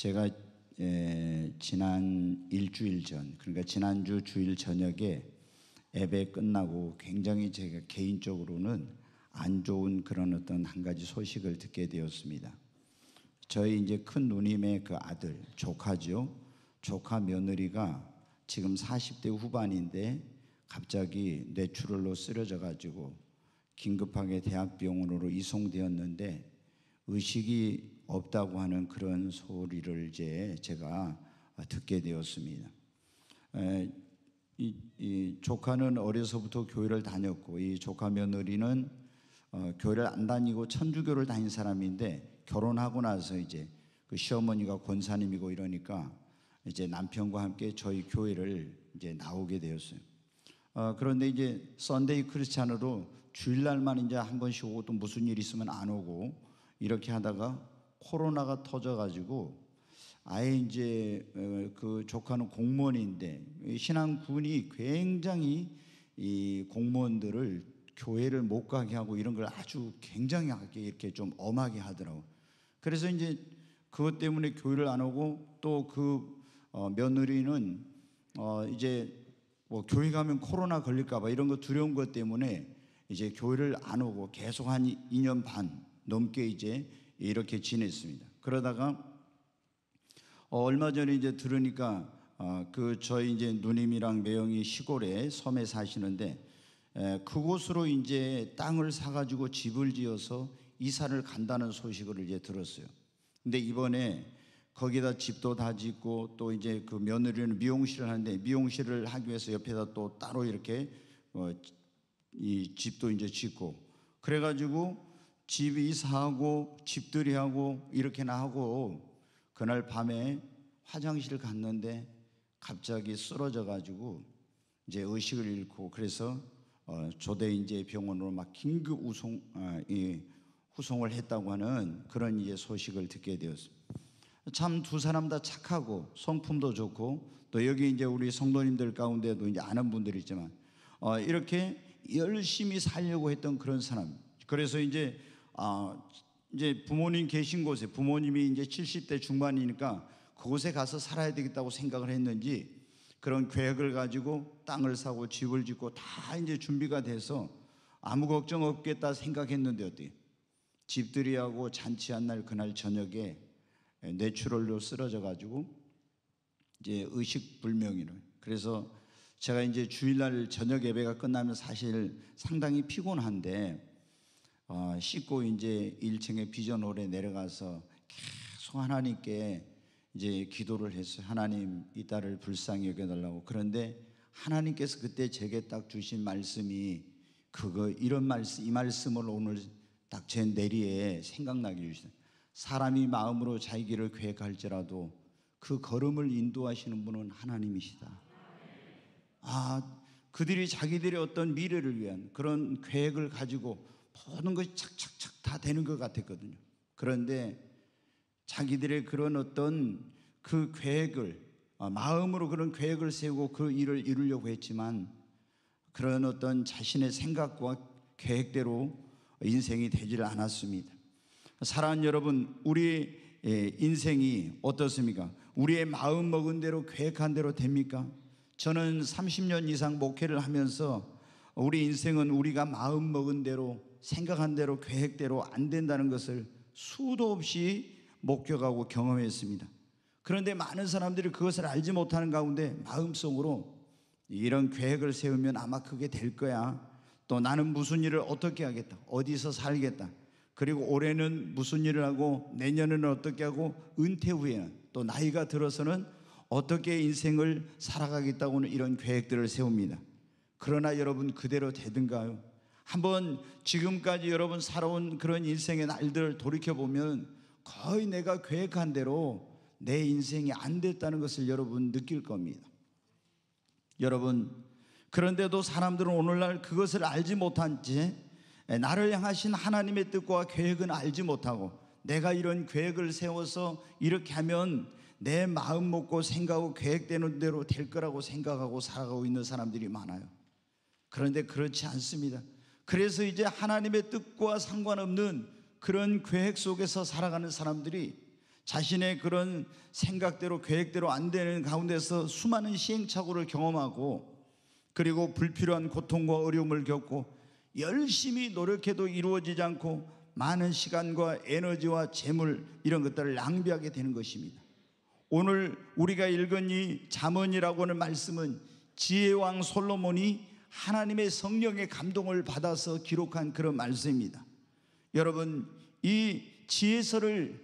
제가 에, 예, 지난 일주일 전 그러니까 지난주 주일 저녁에 앱에 끝나고 굉장히 제가 개인적으로는 안 좋은 그런 어떤 한 가지 소식을 듣게 되었습니다. 저희 이제 큰 누님의 그 아들 조카죠. 조카 며느리가 지금 40대 후반인데 갑자기 뇌출혈로 쓰러져 가지고 긴급하게 대학병원으로 이송되었는데 의식이 없다고 하는 그런 소리를 이제 제가 듣게 되었습니다. 이, 이, 조카는 어려서부터 교회를 다녔고 이 조카 며느리는 어, 교회를 안 다니고 천주교를 다닌 사람인데 결혼하고 나서 이제 그 시어머니가 권사님이고 이러니까 이제 남편과 함께 저희 교회를 이제 나오게 되었어요. 어, 그런데 이제 썬데이 크리스찬으로 주일날만 이제 한 번씩 오고 또 무슨 일 있으면 안 오고 이렇게 하다가 코로나가 터져가지고 아예 이제 어, 그 조카는 공무원인데 신앙군이 굉장히 이 공무원들을 교회를 못 가게 하고 이런 걸 아주 굉장히 이렇게 좀 엄하게 하더라고. 그래서 이제 그것 때문에 교회를 안 오고 또그 어 며느리는 어 이제 뭐 교회 가면 코로나 걸릴까봐 이런 거 두려운 것 때문에 이제 교회를 안 오고 계속 한 2년 반 넘게 이제 이렇게 지냈습니다. 그러다가 어, 얼마 전에 이제 들으니까 아, 그 저희 이제 누님이랑 매형이 시골에 섬에 사시는데 그곳으로 이제 땅을 사가지고 집을 지어서 이사를 간다는 소식을 이제 들었어요. 근데 이번에 거기다 집도 다 짓고 또 이제 그 며느리는 미용실을 하는데 미용실을 하기 위해서 옆에다 또 따로 이렇게 어, 이 집도 이제 짓고 그래가지고 집 이사하고 집들이하고 이렇게나 하고 그날 밤에 화장실 갔는데 갑자기 쓰러져 가지고 이제 의식을 잃고 그래서 어, 조대 인제 병원으로 막 긴급 우송 아, 이, 후송을 했다고 하는 그런 이제 소식을 듣게 되었습니다. 참 두 사람 다 착하고 성품도 좋고 또 여기 이제 우리 성도님들 가운데도 이제 아는 분들 이 있지만 어, 이렇게 열심히 살려고 했던 그런 사람. 그래서 이제 아, 이제 부모님 계신 곳에 부모님이 이제 70대 중반이니까 그곳에 가서 살아야 되겠다고 생각을 했는지 그런 계획을 가지고 땅을 사고 집을 짓고 다 이제 준비가 돼서 아무 걱정 없겠다 생각했는데 어때? 집들이하고 잔치한 날 그날 저녁에 뇌출혈로 쓰러져 가지고 이제 의식 불명이로 그래서 제가 이제 주일날 저녁 예배가 끝나면 사실 상당히 피곤한데 어, 씻고 이제 1층에 비전 홀에 내려가서 계속 하나님께 이제 기도를 했어요. 하나님 이 딸을 불쌍히 여겨달라고. 그런데 하나님께서 그때 제게 딱 주신 말씀이 그거 이런 말씀 이 말씀을 오늘 딱 제 내리에 생각나게 주시다. 사람이 마음으로 자기 길을 계획할지라도 그 걸음을 인도하시는 분은 하나님이시다. 아, 그들이 자기들의 어떤 미래를 위한 그런 계획을 가지고 모든 것이 착착착 다 되는 것 같았거든요. 그런데 자기들의 그런 어떤 그 계획을 어, 마음으로 그런 계획을 세우고 그 일을 이루려고 했지만 그런 어떤 자신의 생각과 계획대로 인생이 되질 않았습니다. 사랑하는 여러분, 우리 예, 인생이 어떻습니까? 우리의 마음 먹은 대로 계획한 대로 됩니까? 저는 30년 이상 목회를 하면서 우리 인생은 우리가 마음 먹은 대로 생각한 대로 계획대로 안 된다는 것을 수도 없이 목격하고 경험했습니다. 그런데 많은 사람들이 그것을 알지 못하는 가운데 마음속으로 이런 계획을 세우면 아마 그게 될 거야. 또 나는 무슨 일을 어떻게 하겠다. 어디서 살겠다. 그리고 올해는 무슨 일을 하고 내년에는 어떻게 하고 은퇴 후에는 또 나이가 들어서는 어떻게 인생을 살아가겠다고는 이런 계획들을 세웁니다. 그러나 여러분 그대로 되든가요? 한번 지금까지 여러분 살아온 그런 인생의 날들을 돌이켜보면 거의 내가 계획한 대로 내 인생이 안 됐다는 것을 여러분 느낄 겁니다. 여러분, 그런데도 사람들은 오늘날 그것을 알지 못한 채 나를 향하신 하나님의 뜻과 계획은 알지 못하고 내가 이런 계획을 세워서 이렇게 하면 내 마음 먹고 생각하고 계획되는 대로 될 거라고 생각하고 살아가고 있는 사람들이 많아요. 그런데 그렇지 않습니다. 그래서 이제 하나님의 뜻과 상관없는 그런 계획 속에서 살아가는 사람들이 자신의 그런 생각대로 계획대로 안 되는 가운데서 수많은 시행착오를 경험하고 그리고 불필요한 고통과 어려움을 겪고 열심히 노력해도 이루어지지 않고 많은 시간과 에너지와 재물 이런 것들을 낭비하게 되는 것입니다. 오늘 우리가 읽은 이 잠언이라고 하는 말씀은 지혜왕 솔로몬이 하나님의 성령의 감동을 받아서 기록한 그런 말씀입니다. 여러분 이 지혜서를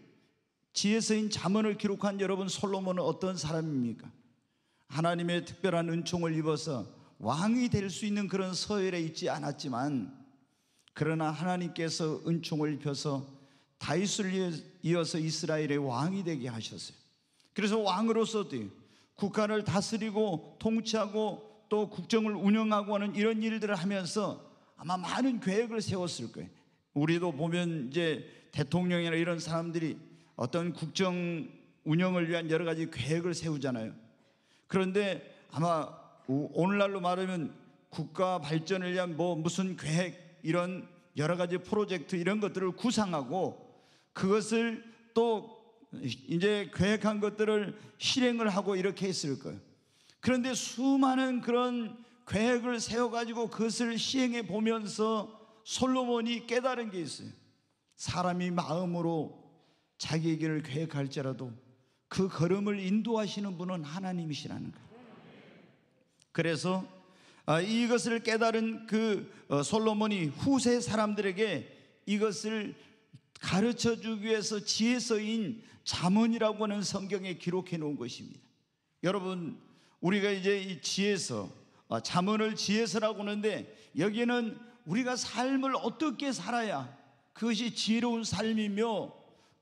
지혜서인 잠언을 기록한 여러분 솔로몬은 어떤 사람입니까? 하나님의 특별한 은총을 입어서 왕이 될 수 있는 그런 서열에 있지 않았지만 그러나 하나님께서 은총을 펴서 다윗을 이어서 이스라엘의 왕이 되게 하셨어요. 그래서 왕으로서도 국가를 다스리고 통치하고 또 국정을 운영하고 하는 이런 일들을 하면서 아마 많은 계획을 세웠을 거예요. 우리도 보면 이제 대통령이나 이런 사람들이 어떤 국정 운영을 위한 여러 가지 계획을 세우잖아요. 그런데 아마 오늘날로 말하면 국가 발전을 위한 뭐 무슨 계획 이런 여러 가지 프로젝트 이런 것들을 구상하고 그것을 또 이제 계획한 것들을 실행을 하고 이렇게 했을 거예요. 그런데 수많은 그런 계획을 세워가지고 그것을 시행해 보면서 솔로몬이 깨달은 게 있어요. 사람이 마음으로 자기의 길을 계획할지라도 그 걸음을 인도하시는 분은 하나님이시라는 거예요. 그래서 아, 이것을 깨달은 그 어, 솔로몬이 후세 사람들에게 이것을 가르쳐 주기 위해서 지혜서인 자문이라고 하는 성경에 기록해 놓은 것입니다. 여러분, 우리가 이제 이 지혜서 어, 자문을 지혜서라고 하는데 여기는 우리가 삶을 어떻게 살아야 그것이 지혜로운 삶이며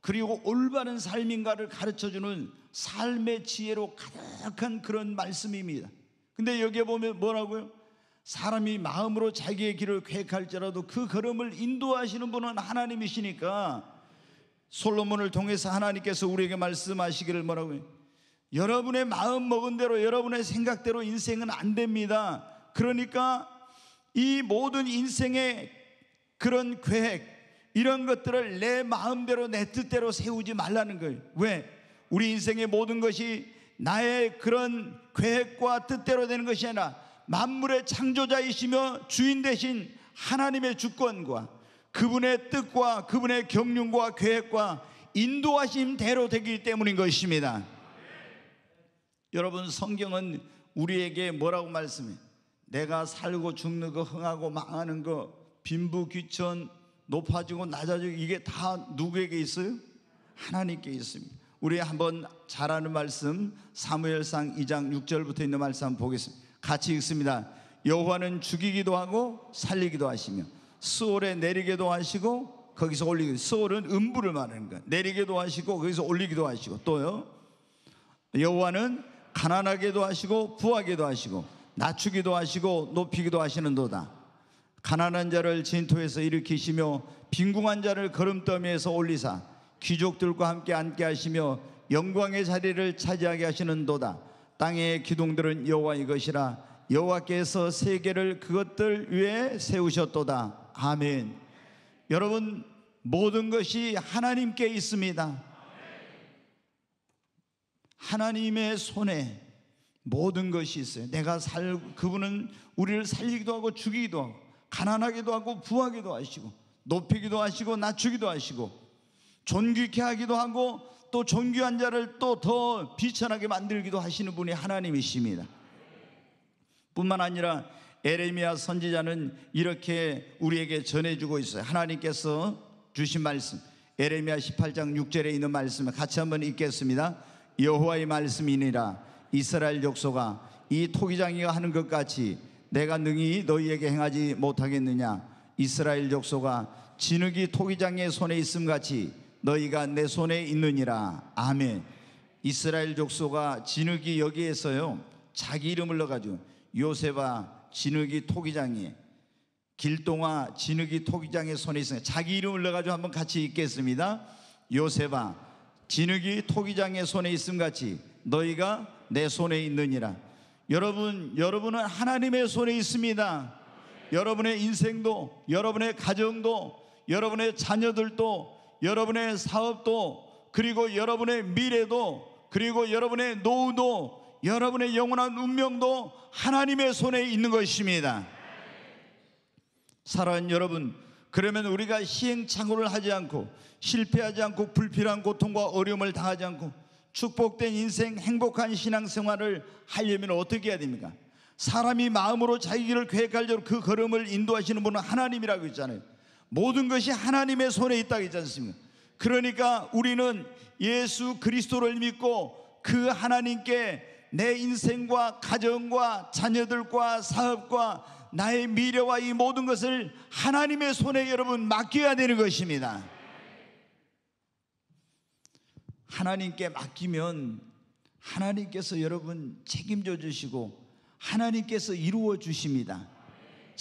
그리고 올바른 삶인가를 가르쳐 주는 삶의 지혜로 가득한 그런 말씀입니다. 근데 여기에 보면 뭐라고요? 사람이 마음으로 자기의 길을 계획할지라도 그 걸음을 인도하시는 분은 하나님이시니까 솔로몬을 통해서 하나님께서 우리에게 말씀하시기를 뭐라고요? 여러분의 마음 먹은 대로 여러분의 생각대로 인생은 안 됩니다. 그러니까 이 모든 인생의 그런 계획 이런 것들을 내 마음대로 내 뜻대로 세우지 말라는 거예요. 왜? 우리 인생의 모든 것이 나의 그런 계획과 뜻대로 되는 것이 아니라 만물의 창조자이시며 주인 대신 하나님의 주권과 그분의 뜻과 그분의 경륜과 계획과 인도하심 대로 되기 때문인 것입니다. 여러분 성경은 우리에게 뭐라고 말씀해? 내가 살고 죽는 거, 흥하고 망하는 거, 빈부 귀천, 높아지고 낮아지고 이게 다 누구에게 있어요? 하나님께 있습니다. 우리 한번 잘하는 말씀 사무엘상 2장 6절부터 있는 말씀 한번 보겠습니다. 같이 읽습니다. 여호와는 죽이기도 하고 살리기도 하시며 수월에 내리게도 하시고 거기서 올리기도 수월은 음부를 말하는 거 내리게도 하시고 거기서 올리기도 하시고 또요 여호와는 가난하게도 하시고 부하게도 하시고 낮추기도 하시고 높이기도 하시는도다. 가난한 자를 진토에서 일으키시며 빈궁한 자를 걸음더미에서 올리사 귀족들과 함께 앉게 하시며 영광의 자리를 차지하게 하시는도다. 땅의 기둥들은 여호와의 것이라 여호와께서 세계를 그것들 위에 세우셨도다. 아멘. 여러분 모든 것이 하나님께 있습니다. 하나님의 손에 모든 것이 있어요. 내가 살 그분은 우리를 살리기도 하고 죽이기도 하고 가난하기도 하고 부하기도 하시고 높이기도 하시고 낮추기도 하시고 존귀케 하기도 하고 또 존귀한 자를 또 더 비천하게 만들기도 하시는 분이 하나님이십니다. 뿐만 아니라 에레미야 선지자는 이렇게 우리에게 전해주고 있어요. 하나님께서 주신 말씀 에레미야 18장 6절에 있는 말씀을 같이 한번 읽겠습니다. 여호와의 말씀이니라 이스라엘 족속아 이 토기장이가 하는 것 같이 내가 능히 너희에게 행하지 못하겠느냐 이스라엘 족속아 진흙이 토기장의 손에 있음 같이 너희가 내 손에 있느니라 아멘 이스라엘 족속아 진흙이 여기에서요 자기 이름을 넣어가지고 요셉아 진흙이 토기장이 길동아 진흙이 토기장의 손에 있음 자기 이름을 넣어가지고 한번 같이 읽겠습니다 요셉아 진흙이 토기장의 손에 있음같이 너희가 내 손에 있느니라. 여러분, 여러분은 하나님의 손에 있습니다. 여러분의 인생도, 여러분의 가정도, 여러분의 자녀들도, 여러분의 사업도, 그리고 여러분의 미래도, 그리고 여러분의 노후도, 여러분의 영원한 운명도 하나님의 손에 있는 것입니다. 사랑하는 여러분, 그러면 우리가 시행착오를 하지 않고 실패하지 않고 불필요한 고통과 어려움을 당하지 않고 축복된 인생 행복한 신앙생활을 하려면 어떻게 해야 됩니까? 사람이 마음으로 자기 길을 계획할대로 그 걸음을 인도하시는 분은 하나님이라고 했잖아요. 모든 것이 하나님의 손에 있다고 했지 않습니까? 그러니까 우리는 예수 그리스도를 믿고 그 하나님께 내 인생과 가정과 자녀들과 사업과 나의 미래와 이 모든 것을 하나님의 손에 여러분 맡겨야 되는 것입니다. 하나님께 맡기면 하나님께서 여러분 책임져 주시고 하나님께서 이루어 주십니다.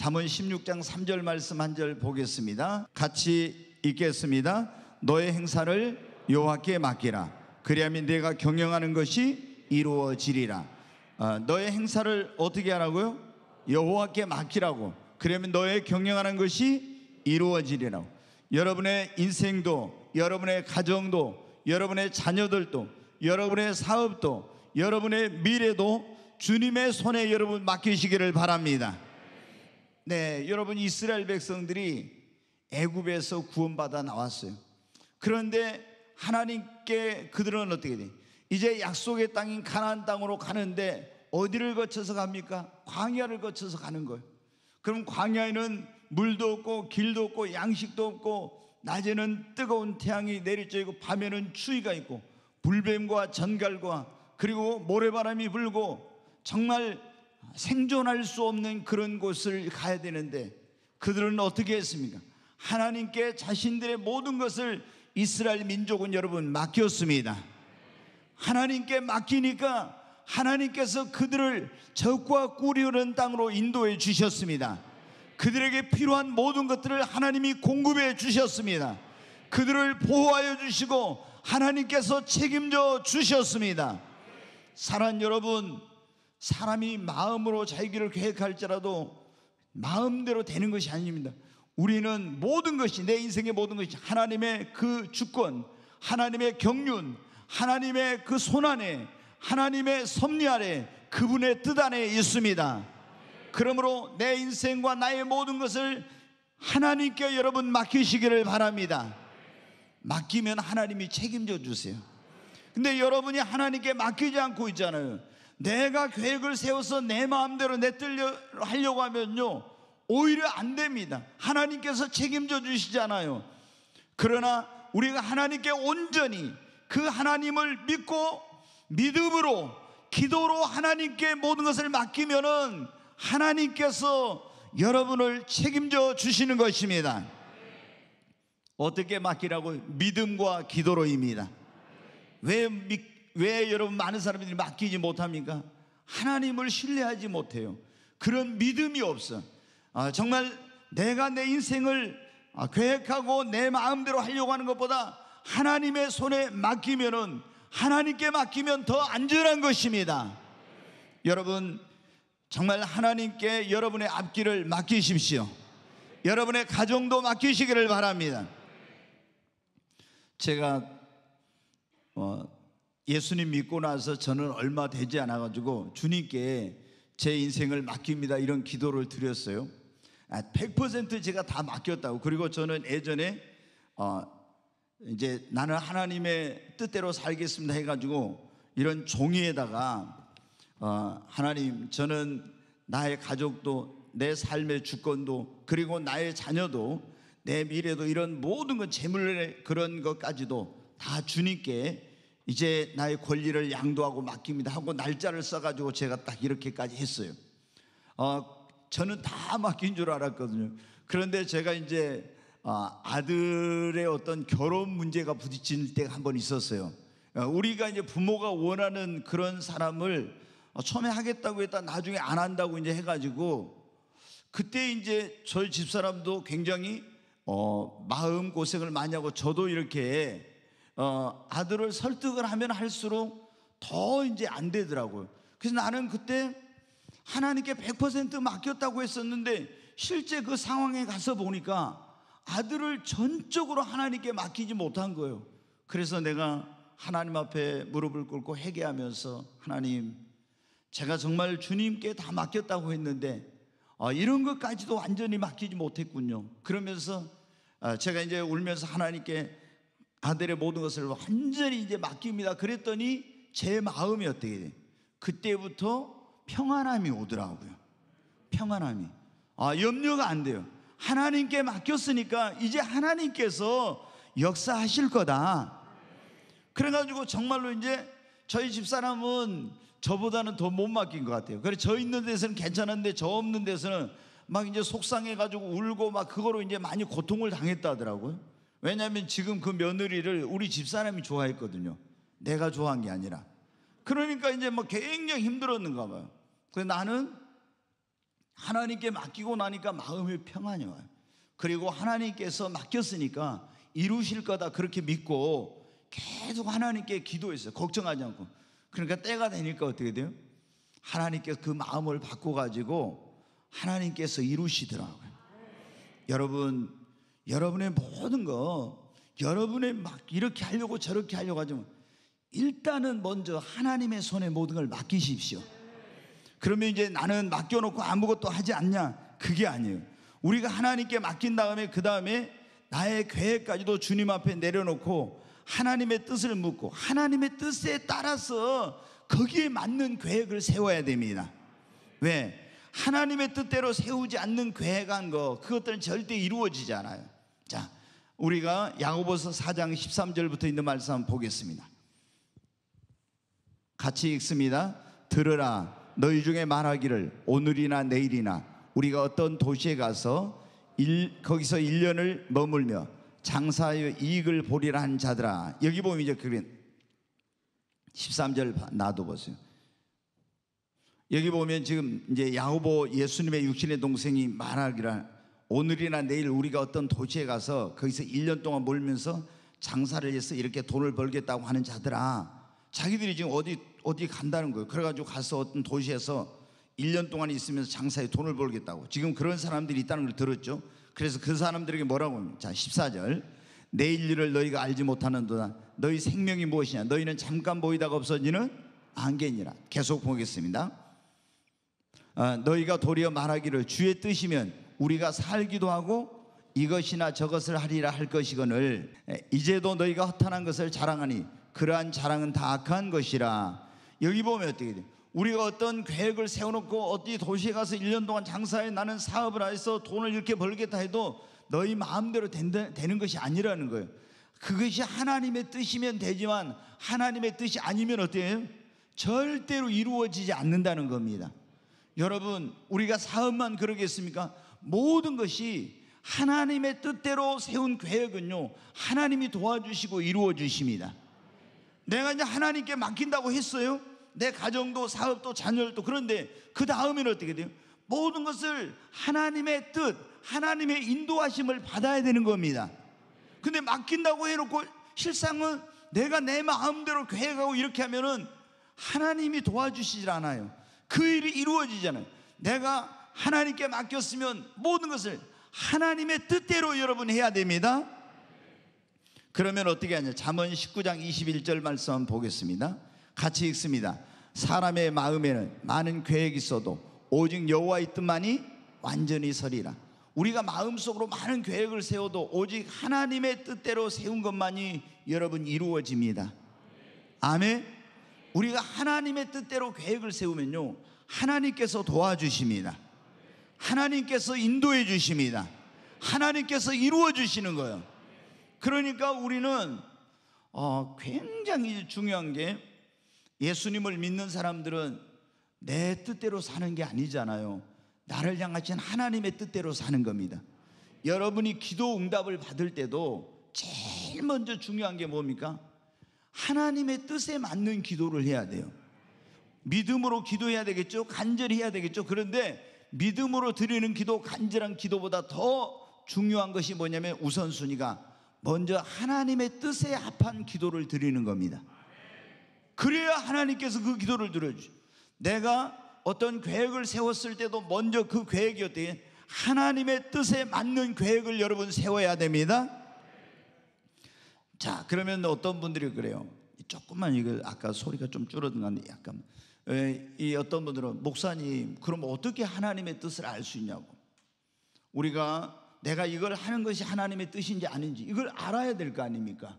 잠언 16장 3절 말씀 한 절 보겠습니다. 같이 읽겠습니다. 너의 행사를 여호와께 맡기라. 그리하면 내가 경영하는 것이 이루어지리라. 어, 너의 행사를 어떻게 하라고요? 여호와께 맡기라고. 그러면 너의 경영하는 것이 이루어지리라고. 여러분의 인생도, 여러분의 가정도, 여러분의 자녀들도, 여러분의 사업도, 여러분의 미래도 주님의 손에 여러분 맡기시기를 바랍니다. 네, 여러분 이스라엘 백성들이 애굽에서 구원받아 나왔어요. 그런데 하나님께 그들은 어떻게 돼? 이제 약속의 땅인 가나안 땅으로 가는데 어디를 거쳐서 갑니까? 광야를 거쳐서 가는 거예요. 그럼 광야에는 물도 없고 길도 없고 양식도 없고 낮에는 뜨거운 태양이 내리쬐 고 밤에는 추위가 있고 불뱀과 전갈과 그리고 모래바람이 불고 정말 생존할 수 없는 그런 곳을 가야 되는데 그들은 어떻게 했습니까? 하나님께 자신들의 모든 것을 이스라엘 민족은 여러분 맡겼습니다. 하나님께 맡기니까 하나님께서 그들을 적과 꿀이 흐르는 땅으로 인도해 주셨습니다. 그들에게 필요한 모든 것들을 하나님이 공급해 주셨습니다. 그들을 보호하여 주시고 하나님께서 책임져 주셨습니다. 사랑 여러분, 사람이 마음으로 자기를 계획할지라도 마음대로 되는 것이 아닙니다. 우리는 모든 것이 내 인생의 모든 것이 하나님의 그 주권, 하나님의 경륜, 하나님의 그 손안에 하나님의 섭리 아래 그분의 뜻 안에 있습니다. 그러므로 내 인생과 나의 모든 것을 하나님께 여러분 맡기시기를 바랍니다. 맡기면 하나님이 책임져 주세요. 근데 여러분이 하나님께 맡기지 않고 있잖아요. 내가 계획을 세워서 내 마음대로 내 뜻대로 하려고 하면요. 오히려 안 됩니다. 하나님께서 책임져 주시잖아요. 그러나 우리가 하나님께 온전히 그 하나님을 믿고 믿음으로 기도로 하나님께 모든 것을 맡기면은 하나님께서 여러분을 책임져 주시는 것입니다. 어떻게 맡기라고 믿음과 기도로입니다. 왜, 왜 여러분 많은 사람들이 맡기지 못합니까? 하나님을 신뢰하지 못해요. 그런 믿음이 없어. 아, 정말 내가 내 인생을 아, 계획하고 내 마음대로 하려고 하는 것보다 하나님의 손에 맡기면은 하나님께 맡기면 더 안전한 것입니다. 여러분, 정말 하나님께 여러분의 앞길을 맡기십시오. 여러분의 가정도 맡기시기를 바랍니다. 제가 어, 예수님 믿고 나서 저는 얼마 되지 않아가지고 주님께 제 인생을 맡깁니다 이런 기도를 드렸어요. 100% 아, 제가 다 맡겼다고. 그리고 저는 예전에 어, 이제 나는 하나님의 뜻대로 살겠습니다 해가지고 이런 종이에다가 어, 하나님 저는 나의 가족도 내 삶의 주권도 그리고 나의 자녀도 내 미래도 이런 모든 것 재물의 그런 것까지도 다 주님께 이제 나의 권리를 양도하고 맡깁니다 하고 날짜를 써가지고 제가 딱 이렇게까지 했어요. 어, 저는 다 맡긴 줄 알았거든요. 그런데 제가 이제 어, 아들의 어떤 결혼 문제가 부딪힐 때가 한 번 있었어요. 어, 우리가 이제 부모가 원하는 그런 사람을 어, 처음에 하겠다고 했다 나중에 안 한다고 이제 해가지고 그때 이제 저희 집 사람도 굉장히 어, 마음 고생을 많이 하고 저도 이렇게 어, 아들을 설득을 하면 할수록 더 이제 안 되더라고요. 그래서 나는 그때 하나님께 100% 맡겼다고 했었는데 실제 그 상황에 가서 보니까 아들을 전적으로 하나님께 맡기지 못한 거예요. 그래서 내가 하나님 앞에 무릎을 꿇고 회개하면서 하나님 제가 정말 주님께 다 맡겼다고 했는데 어, 이런 것까지도 완전히 맡기지 못했군요. 그러면서 어, 제가 이제 울면서 하나님께 아들의 모든 것을 완전히 이제 맡깁니다. 그랬더니 제 마음이 어떻게 돼? 그때부터 평안함이 오더라고요. 평안함이. 아, 염려가 안 돼요. 하나님께 맡겼으니까 이제 하나님께서 역사하실 거다. 그래가지고 정말로 이제 저희 집사람은 저보다는 더 못 맡긴 것 같아요. 그래, 저 있는 데서는 괜찮은데 저 없는 데서는 막 이제 속상해가지고 울고 막 그거로 이제 많이 고통을 당했다 하더라고요. 왜냐하면 지금 그 며느리를 우리 집사람이 좋아했거든요. 내가 좋아한 게 아니라. 그러니까 이제 뭐 굉장히 힘들었는가 봐요. 그래서 나는 하나님께 맡기고 나니까 마음이 평안이 와요. 그리고 하나님께서 맡겼으니까 이루실 거다 그렇게 믿고 계속 하나님께 기도했어요. 걱정하지 않고. 그러니까 때가 되니까 어떻게 돼요? 하나님께서 그 마음을 바꿔가지고 하나님께서 이루시더라고요. 여러분, 여러분의 모든 거, 여러분의 막 이렇게 하려고 저렇게 하려고 하지만 일단은 먼저 하나님의 손에 모든 걸 맡기십시오. 그러면 이제 나는 맡겨놓고 아무것도 하지 않냐? 그게 아니에요. 우리가 하나님께 맡긴 다음에 그 다음에 나의 계획까지도 주님 앞에 내려놓고 하나님의 뜻을 묻고 하나님의 뜻에 따라서 거기에 맞는 계획을 세워야 됩니다. 왜? 하나님의 뜻대로 세우지 않는 계획한 거 그것들은 절대 이루어지지 않아요. 자, 우리가 야고보서 4장 13절부터 있는 말씀 보겠습니다. 같이 읽습니다. 들으라 너희 중에 말하기를 오늘이나 내일이나 우리가 어떤 도시에 가서 일, 거기서 1년을 머물며 장사의 이익을 보리라 한 자들아 여기 보면 이제 그 그린 13절 나도 보세요 여기 보면 지금 이제 야후보 예수님의 육신의 동생이 말하기라 오늘이나 내일 우리가 어떤 도시에 가서 거기서 1년 동안 몰면서 장사를 해서 이렇게 돈을 벌겠다고 하는 자들아 자기들이 지금 어디 어디 간다는 거예요. 그래가지고 가서 어떤 도시에서 1년 동안 있으면서 장사에 돈을 벌겠다고. 지금 그런 사람들이 있다는 걸 들었죠. 그래서 그 사람들에게 뭐라고 합니까? 자, 14절. 내일 일을 너희가 알지 못하는도다. 너희 생명이 무엇이냐? 너희는 잠깐 보이다가 없어지는 안개니라. 계속 보겠습니다. 아, 너희가 도리어 말하기를 주의 뜻이면 우리가 살기도 하고 이것이나 저것을 하리라 할 것이거늘 이제도 너희가 허탄한 것을 자랑하니 그러한 자랑은 다 악한 것이라 여기 보면 어떻게 돼요? 우리가 어떤 계획을 세워놓고 어디 도시에 가서 1년 동안 장사해 나는 사업을 해서 돈을 이렇게 벌겠다 해도 너희 마음대로 된다, 되는 것이 아니라는 거예요. 그것이 하나님의 뜻이면 되지만 하나님의 뜻이 아니면 어때요? 절대로 이루어지지 않는다는 겁니다. 여러분, 우리가 사업만 그러겠습니까? 모든 것이 하나님의 뜻대로 세운 계획은요, 하나님이 도와주시고 이루어 주십니다. 내가 이제 하나님께 맡긴다고 했어요? 내 가정도 사업도 자녀들도 그런데 그 다음에는 어떻게 돼요? 모든 것을 하나님의 뜻, 하나님의 인도하심을 받아야 되는 겁니다. 근데 맡긴다고 해놓고 실상은 내가 내 마음대로 계획하고 이렇게 하면은 하나님이 도와주시질 않아요. 그 일이 이루어지잖아요. 내가 하나님께 맡겼으면 모든 것을 하나님의 뜻대로 여러분 해야 됩니다. 그러면 어떻게 하냐? 잠언 19장 21절 말씀 보겠습니다. 같이 읽습니다. 사람의 마음에는 많은 계획이 있어도 오직 여호와의 뜻만이 완전히 서리라. 우리가 마음속으로 많은 계획을 세워도 오직 하나님의 뜻대로 세운 것만이 여러분 이루어집니다. 아멘. 우리가 하나님의 뜻대로 계획을 세우면요. 하나님께서 도와주십니다. 하나님께서 인도해 주십니다. 하나님께서 이루어 주시는 거예요. 그러니까 우리는 어, 굉장히 중요한 게 예수님을 믿는 사람들은 내 뜻대로 사는 게 아니잖아요. 나를 향하신 하나님의 뜻대로 사는 겁니다. 여러분이 기도 응답을 받을 때도 제일 먼저 중요한 게 뭡니까? 하나님의 뜻에 맞는 기도를 해야 돼요. 믿음으로 기도해야 되겠죠? 간절히 해야 되겠죠? 그런데 믿음으로 드리는 기도, 간절한 기도보다 더 중요한 것이 뭐냐면 우선순위가 먼저 하나님의 뜻에 합한 기도를 드리는 겁니다. 그래야 하나님께서 그 기도를 들어주죠. 내가 어떤 계획을 세웠을 때도 먼저 그 계획이 어떻게 하나님의 뜻에 맞는 계획을 여러분 세워야 됩니다. 자, 그러면 어떤 분들이 그래요. 조금만 이거 아까 소리가 좀 줄어든 건데 약간 이 어떤 분들은 목사님 그럼 어떻게 하나님의 뜻을 알 수 있냐고 우리가 내가 이걸 하는 것이 하나님의 뜻인지 아닌지 이걸 알아야 될 거 아닙니까?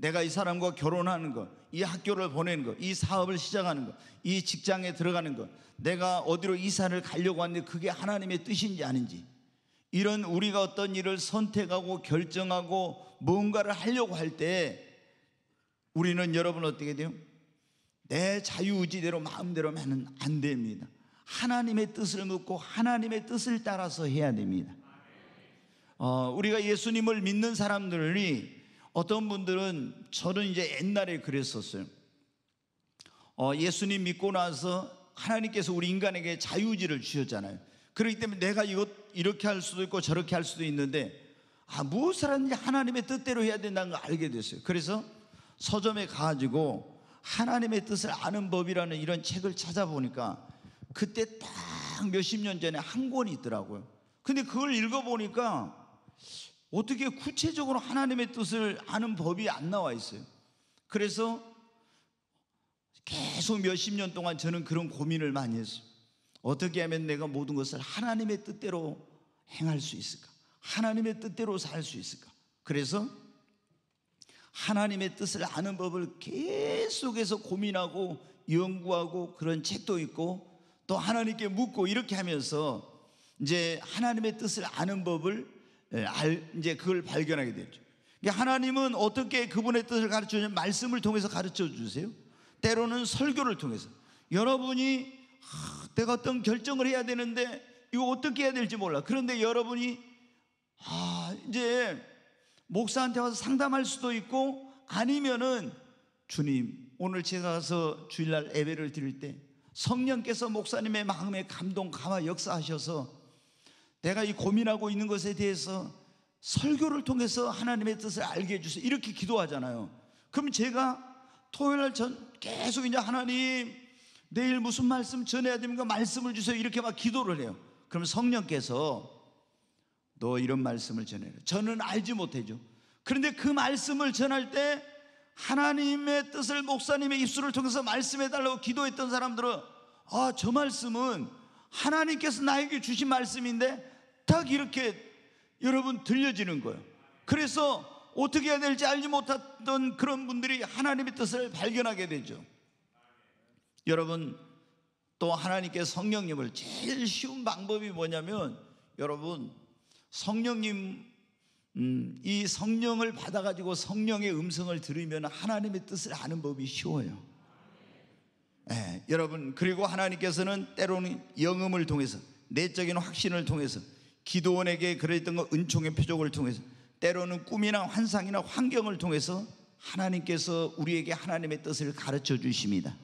내가 이 사람과 결혼하는 것, 이 학교를 보내는 것, 이 사업을 시작하는 것, 이 직장에 들어가는 것, 내가 어디로 이사를 가려고 하는데 그게 하나님의 뜻인지 아닌지. 이런 우리가 어떤 일을 선택하고 결정하고 뭔가를 하려고 할 때 우리는 여러분 어떻게 돼요? 내 자유의지대로 마음대로 하면 안 됩니다. 하나님의 뜻을 묻고 하나님의 뜻을 따라서 해야 됩니다. 어, 우리가 예수님을 믿는 사람들이 어떤 분들은 저는 이제 옛날에 그랬었어요. 어, 예수님 믿고 나서 하나님께서 우리 인간에게 자유지를 주셨잖아요. 그렇기 때문에 내가 이것 이렇게 할 수도 있고 저렇게 할 수도 있는데 아, 무엇을 하는지 하나님의 뜻대로 해야 된다는 걸 알게 됐어요. 그래서 서점에 가가지고 하나님의 뜻을 아는 법이라는 이런 책을 찾아보니까 그때 딱 몇십 년 전에 한 권이 있더라고요. 근데 그걸 읽어보니까 어떻게 구체적으로 하나님의 뜻을 아는 법이 안 나와 있어요. 그래서 계속 몇 십 년 동안 저는 그런 고민을 많이 했어요. 어떻게 하면 내가 모든 것을 하나님의 뜻대로 행할 수 있을까? 하나님의 뜻대로 살 수 있을까? 그래서 하나님의 뜻을 아는 법을 계속해서 고민하고 연구하고 그런 책도 있고 또 하나님께 묻고 이렇게 하면서 이제 하나님의 뜻을 아는 법을 예, 이제 그걸 발견하게 되죠. 그러니까 하나님은 어떻게 그분의 뜻을 가르쳐 주냐 말씀을 통해서 가르쳐 주세요. 때로는 설교를 통해서 여러분이 아, 내가 어떤 결정을 해야 되는데 이거 어떻게 해야 될지 몰라. 그런데 여러분이 아 이제 목사한테 와서 상담할 수도 있고 아니면은 주님 오늘 제가 가서 주일날 예배를 드릴 때 성령께서 목사님의 마음에 감동 감화 역사하셔서 내가 이 고민하고 있는 것에 대해서 설교를 통해서 하나님의 뜻을 알게 해주세요. 이렇게 기도하잖아요. 그럼 제가 토요일 날전 계속 이제 하나님 내일 무슨 말씀 전해야 됩니까? 말씀을 주세요. 이렇게 막 기도를 해요. 그럼 성령께서 너 이런 말씀을 전해라. 저는 알지 못해죠. 그런데 그 말씀을 전할 때 하나님의 뜻을 목사님의 입술을 통해서 말씀해달라고 기도했던 사람들은 아, 저 말씀은 하나님께서 나에게 주신 말씀인데 딱 이렇게 여러분 들려지는 거예요. 그래서 어떻게 해야 될지 알지 못했던 그런 분들이 하나님의 뜻을 발견하게 되죠. 여러분, 또 하나님께 성령님을 제일 쉬운 방법이 뭐냐면 여러분, 성령님, 음, 이 성령을 받아가지고 성령의 음성을 들으면 하나님의 뜻을 아는 법이 쉬워요. 예, 여러분, 그리고 하나님께서는 때로는 영음을 통해서 내적인 확신을 통해서 기도원에게 그랬던 거 은총의 표적을 통해서 때로는 꿈이나 환상이나 환경을 통해서 하나님께서 우리에게 하나님의 뜻을 가르쳐 주십니다.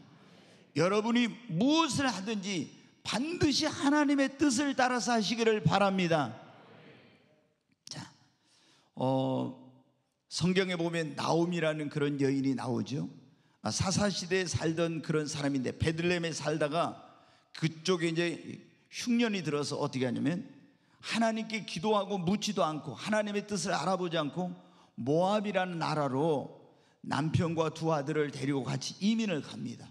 여러분이 무엇을 하든지 반드시 하나님의 뜻을 따라서 하시기를 바랍니다. 자, 어, 성경에 보면 나옴이라는 그런 여인이 나오죠. 아, 사사시대에 살던 그런 사람인데 베들렘에 살다가 그쪽에 이제 흉년이 들어서 어떻게 하냐면 하나님께 기도하고 묻지도 않고 하나님의 뜻을 알아보지 않고 모압이라는 나라로 남편과 두 아들을 데리고 같이 이민을 갑니다.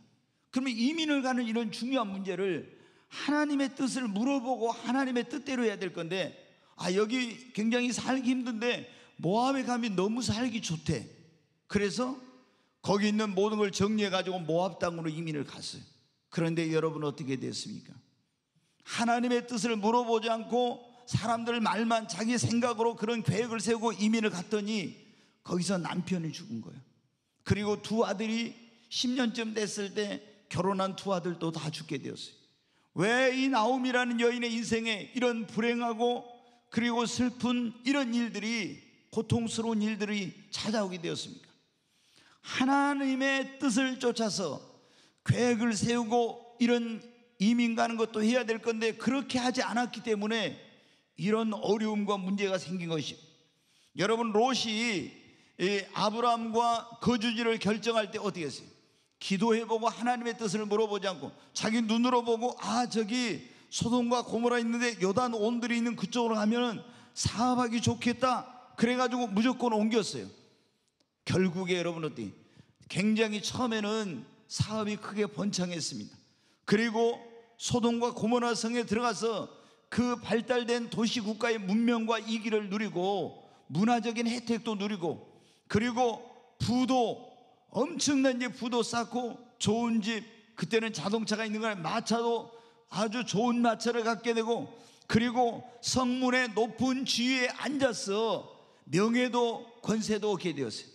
그러면 이민을 가는 이런 중요한 문제를 하나님의 뜻을 물어보고 하나님의 뜻대로 해야 될 건데 아 여기 굉장히 살기 힘든데 모압에 가면 너무 살기 좋대. 그래서 거기 있는 모든 걸 정리해 가지고 모압 땅으로 이민을 갔어요. 그런데 여러분 어떻게 됐습니까? 하나님의 뜻을 물어보지 않고 사람들 말만 자기 생각으로 그런 계획을 세우고 이민을 갔더니 거기서 남편이 죽은 거예요. 그리고 두 아들이 10년쯤 됐을 때 결혼한 두 아들도 다 죽게 되었어요. 왜 이 나옴이라는 여인의 인생에 이런 불행하고 그리고 슬픈 이런 일들이 고통스러운 일들이 찾아오게 되었습니까? 하나님의 뜻을 쫓아서 계획을 세우고 이런 이민 가는 것도 해야 될 건데 그렇게 하지 않았기 때문에 이런 어려움과 문제가 생긴 것이 여러분 롯이 아브라함과 거주지를 결정할 때 어떻게 했어요? 기도해보고 하나님의 뜻을 물어보지 않고 자기 눈으로 보고 아 저기 소돔과 고모라 있는데 요단 온들이 있는 그쪽으로 가면은 사업하기 좋겠다 그래가지고 무조건 옮겼어요 결국에 여러분 어때 굉장히 처음에는 사업이 크게 번창했습니다 그리고 소돔과 고모나 성에 들어가서 그 발달된 도시 국가의 문명과 이기를 누리고 문화적인 혜택도 누리고 그리고 부도 엄청난 이제 부도 쌓고 좋은 집 그때는 자동차가 있는 걸 마차도 아주 좋은 마차를 갖게 되고 그리고 성문의 높은 지위에 앉아서 명예도 권세도 얻게 되었어요.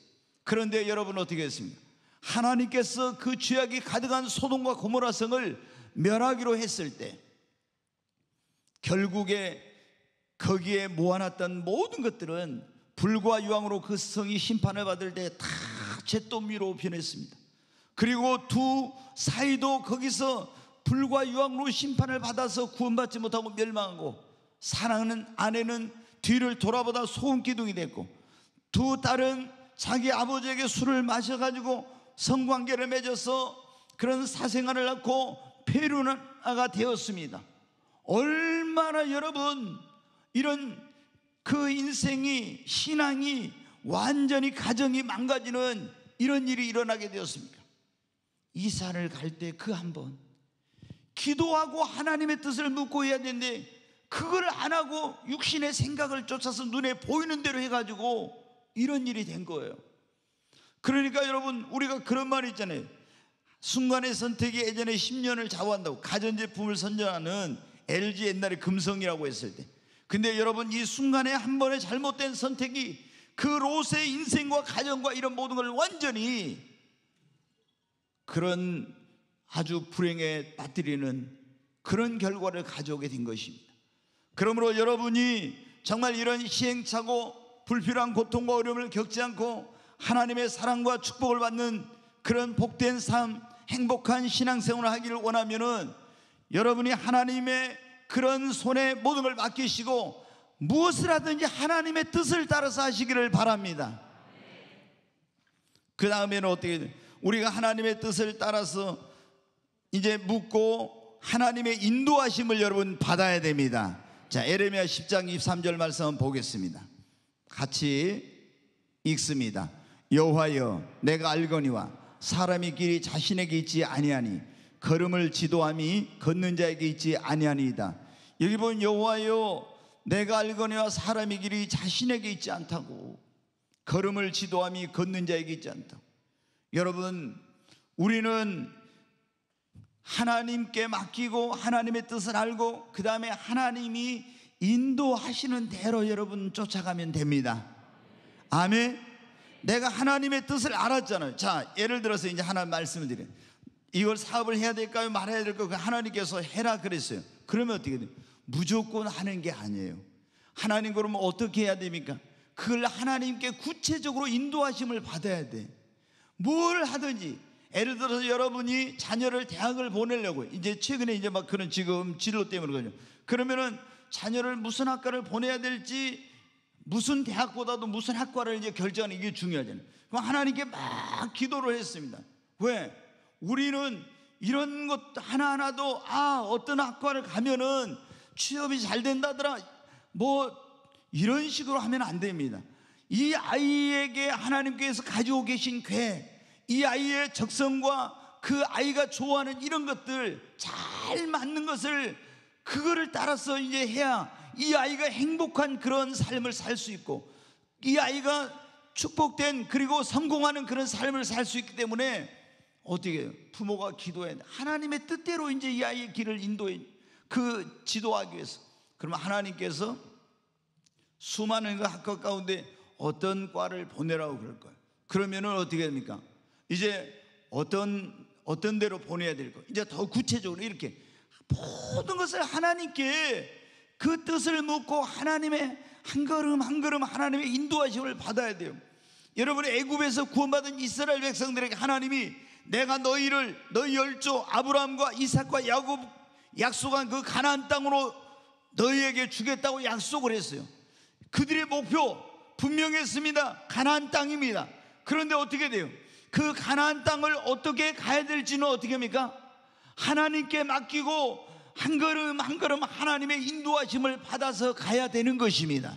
그런데 여러분 어떻게 했습니까? 하나님께서 그 죄악이 가득한 소동과 고모라 성을 멸하기로 했을 때 결국에 거기에 모아놨던 모든 것들은 불과 유황으로 그 성이 심판을 받을 때다 잿더미로 변했습니다. 그리고 두 사이도 거기서 불과 유황으로 심판을 받아서 구원받지 못하고 멸망하고 사랑하는 아내는 뒤를 돌아보다 소음기둥이 됐고 두 딸은 자기 아버지에게 술을 마셔가지고 성관계를 맺어서 그런 사생활을 낳고 페루나가 되었습니다. 얼 얼마나 여러분 이런 그 인생이 신앙이 완전히 가정이 망가지는 이런 일이 일어나게 되었습니까? 이사를 갈 때 그 한 번 기도하고 하나님의 뜻을 묻고 해야 되는데 그걸 안 하고 육신의 생각을 쫓아서 눈에 보이는 대로 해가지고 이런 일이 된 거예요. 그러니까 여러분 우리가 그런 말 있잖아요. 순간의 선택이 예전에 10년을 좌우한다고 가전제품을 선전하는 LG 옛날에 금성이라고 했을 때. 근데 여러분 이 순간에 한 번의 잘못된 선택이 그로스의 인생과 가정과 이런 모든 걸 완전히 그런 아주 불행에 빠뜨리는 그런 결과를 가져오게 된 것입니다. 그러므로 여러분이 정말 이런 시행착오, 불필요한 고통과 어려움을 겪지 않고 하나님의 사랑과 축복을 받는 그런 복된 삶, 행복한 신앙생활을 하기를 원하면은 여러분이 하나님의 그런 손에 모든 걸 맡기시고 무엇을 하든지 하나님의 뜻을 따라서 하시기를 바랍니다. 그 다음에는 어떻게 우리가 하나님의 뜻을 따라서 이제 묻고 하나님의 인도하심을 여러분 받아야 됩니다. 자, 에레미야 10장 23절 말씀 보겠습니다. 같이 읽습니다. 여호와여 내가 알거니와 사람의 길이 자신에게 있지 아니하니 걸음을 지도함이 걷는 자에게 있지 아니하니이다. 여기 본 여호와여 내가 알거니와 사람의 길이 자신에게 있지 않다고 걸음을 지도함이 걷는 자에게 있지 않다 여러분 우리는 하나님께 맡기고 하나님의 뜻을 알고 그 다음에 하나님이 인도하시는 대로 여러분 쫓아가면 됩니다 아멘 내가 하나님의 뜻을 알았잖아요 자 예를 들어서 이제 하나 말씀을 드려요 이걸 사업을 해야 될까요? 말해야 될까요? 하나님께서 해라 그랬어요. 그러면 어떻게 돼요? 무조건 하는 게 아니에요. 하나님 그러면 어떻게 해야 됩니까? 그걸 하나님께 구체적으로 인도하심을 받아야 돼. 뭘 하든지 예를 들어서 여러분이 자녀를 대학을 보내려고 이제 최근에 이제 막 그런 지금 진로 때문에 그러죠. 그러면은 자녀를 무슨 학과를 보내야 될지 무슨 대학보다도 무슨 학과를 이제 결정하는 게 중요하잖아요. 그럼 하나님께 막 기도를 했습니다. 왜? 우리는 이런 것 하나하나도 아 어떤 학과를 가면은 취업이 잘 된다더라 뭐 이런 식으로 하면 안 됩니다. 이 아이에게 하나님께서 가지고 계신 괴이 아이의 적성과 그 아이가 좋아하는 이런 것들 잘 맞는 것을 그거를 따라서 이제 해야 이 아이가 행복한 그런 삶을 살 수 있고 이 아이가 축복된 그리고 성공하는 그런 삶을 살 수 있기 때문에 어떻게 부모가 기도해 하나님의 뜻대로 이제 이 아이의 길을 인도해 그 지도하기 위해서 그러면 하나님께서 수많은 그 학교 가운데 어떤 과를 보내라고 그럴 거예요. 그러면은 어떻게 됩니까? 이제 어떤 어떤 대로 보내야 될 거. 이제 더 구체적으로 이렇게 모든 것을 하나님께 그 뜻을 묻고 하나님의 한 걸음 한 걸음 하나님의 인도하심을 받아야 돼요. 여러분 애굽에서 구원받은 이스라엘 백성들에게 하나님이 내가 너희를 너희 열조 아브라함과 이삭과 야곱 약속한 그 가나안 땅으로 너희에게 주겠다고 약속을 했어요. 그들의 목표 분명했습니다. 가나안 땅입니다. 그런데 어떻게 돼요? 그 가나안 땅을 어떻게 가야 될지는 어떻게 합니까? 하나님께 맡기고 한 걸음 한 걸음 하나님의 인도하심을 받아서 가야 되는 것입니다.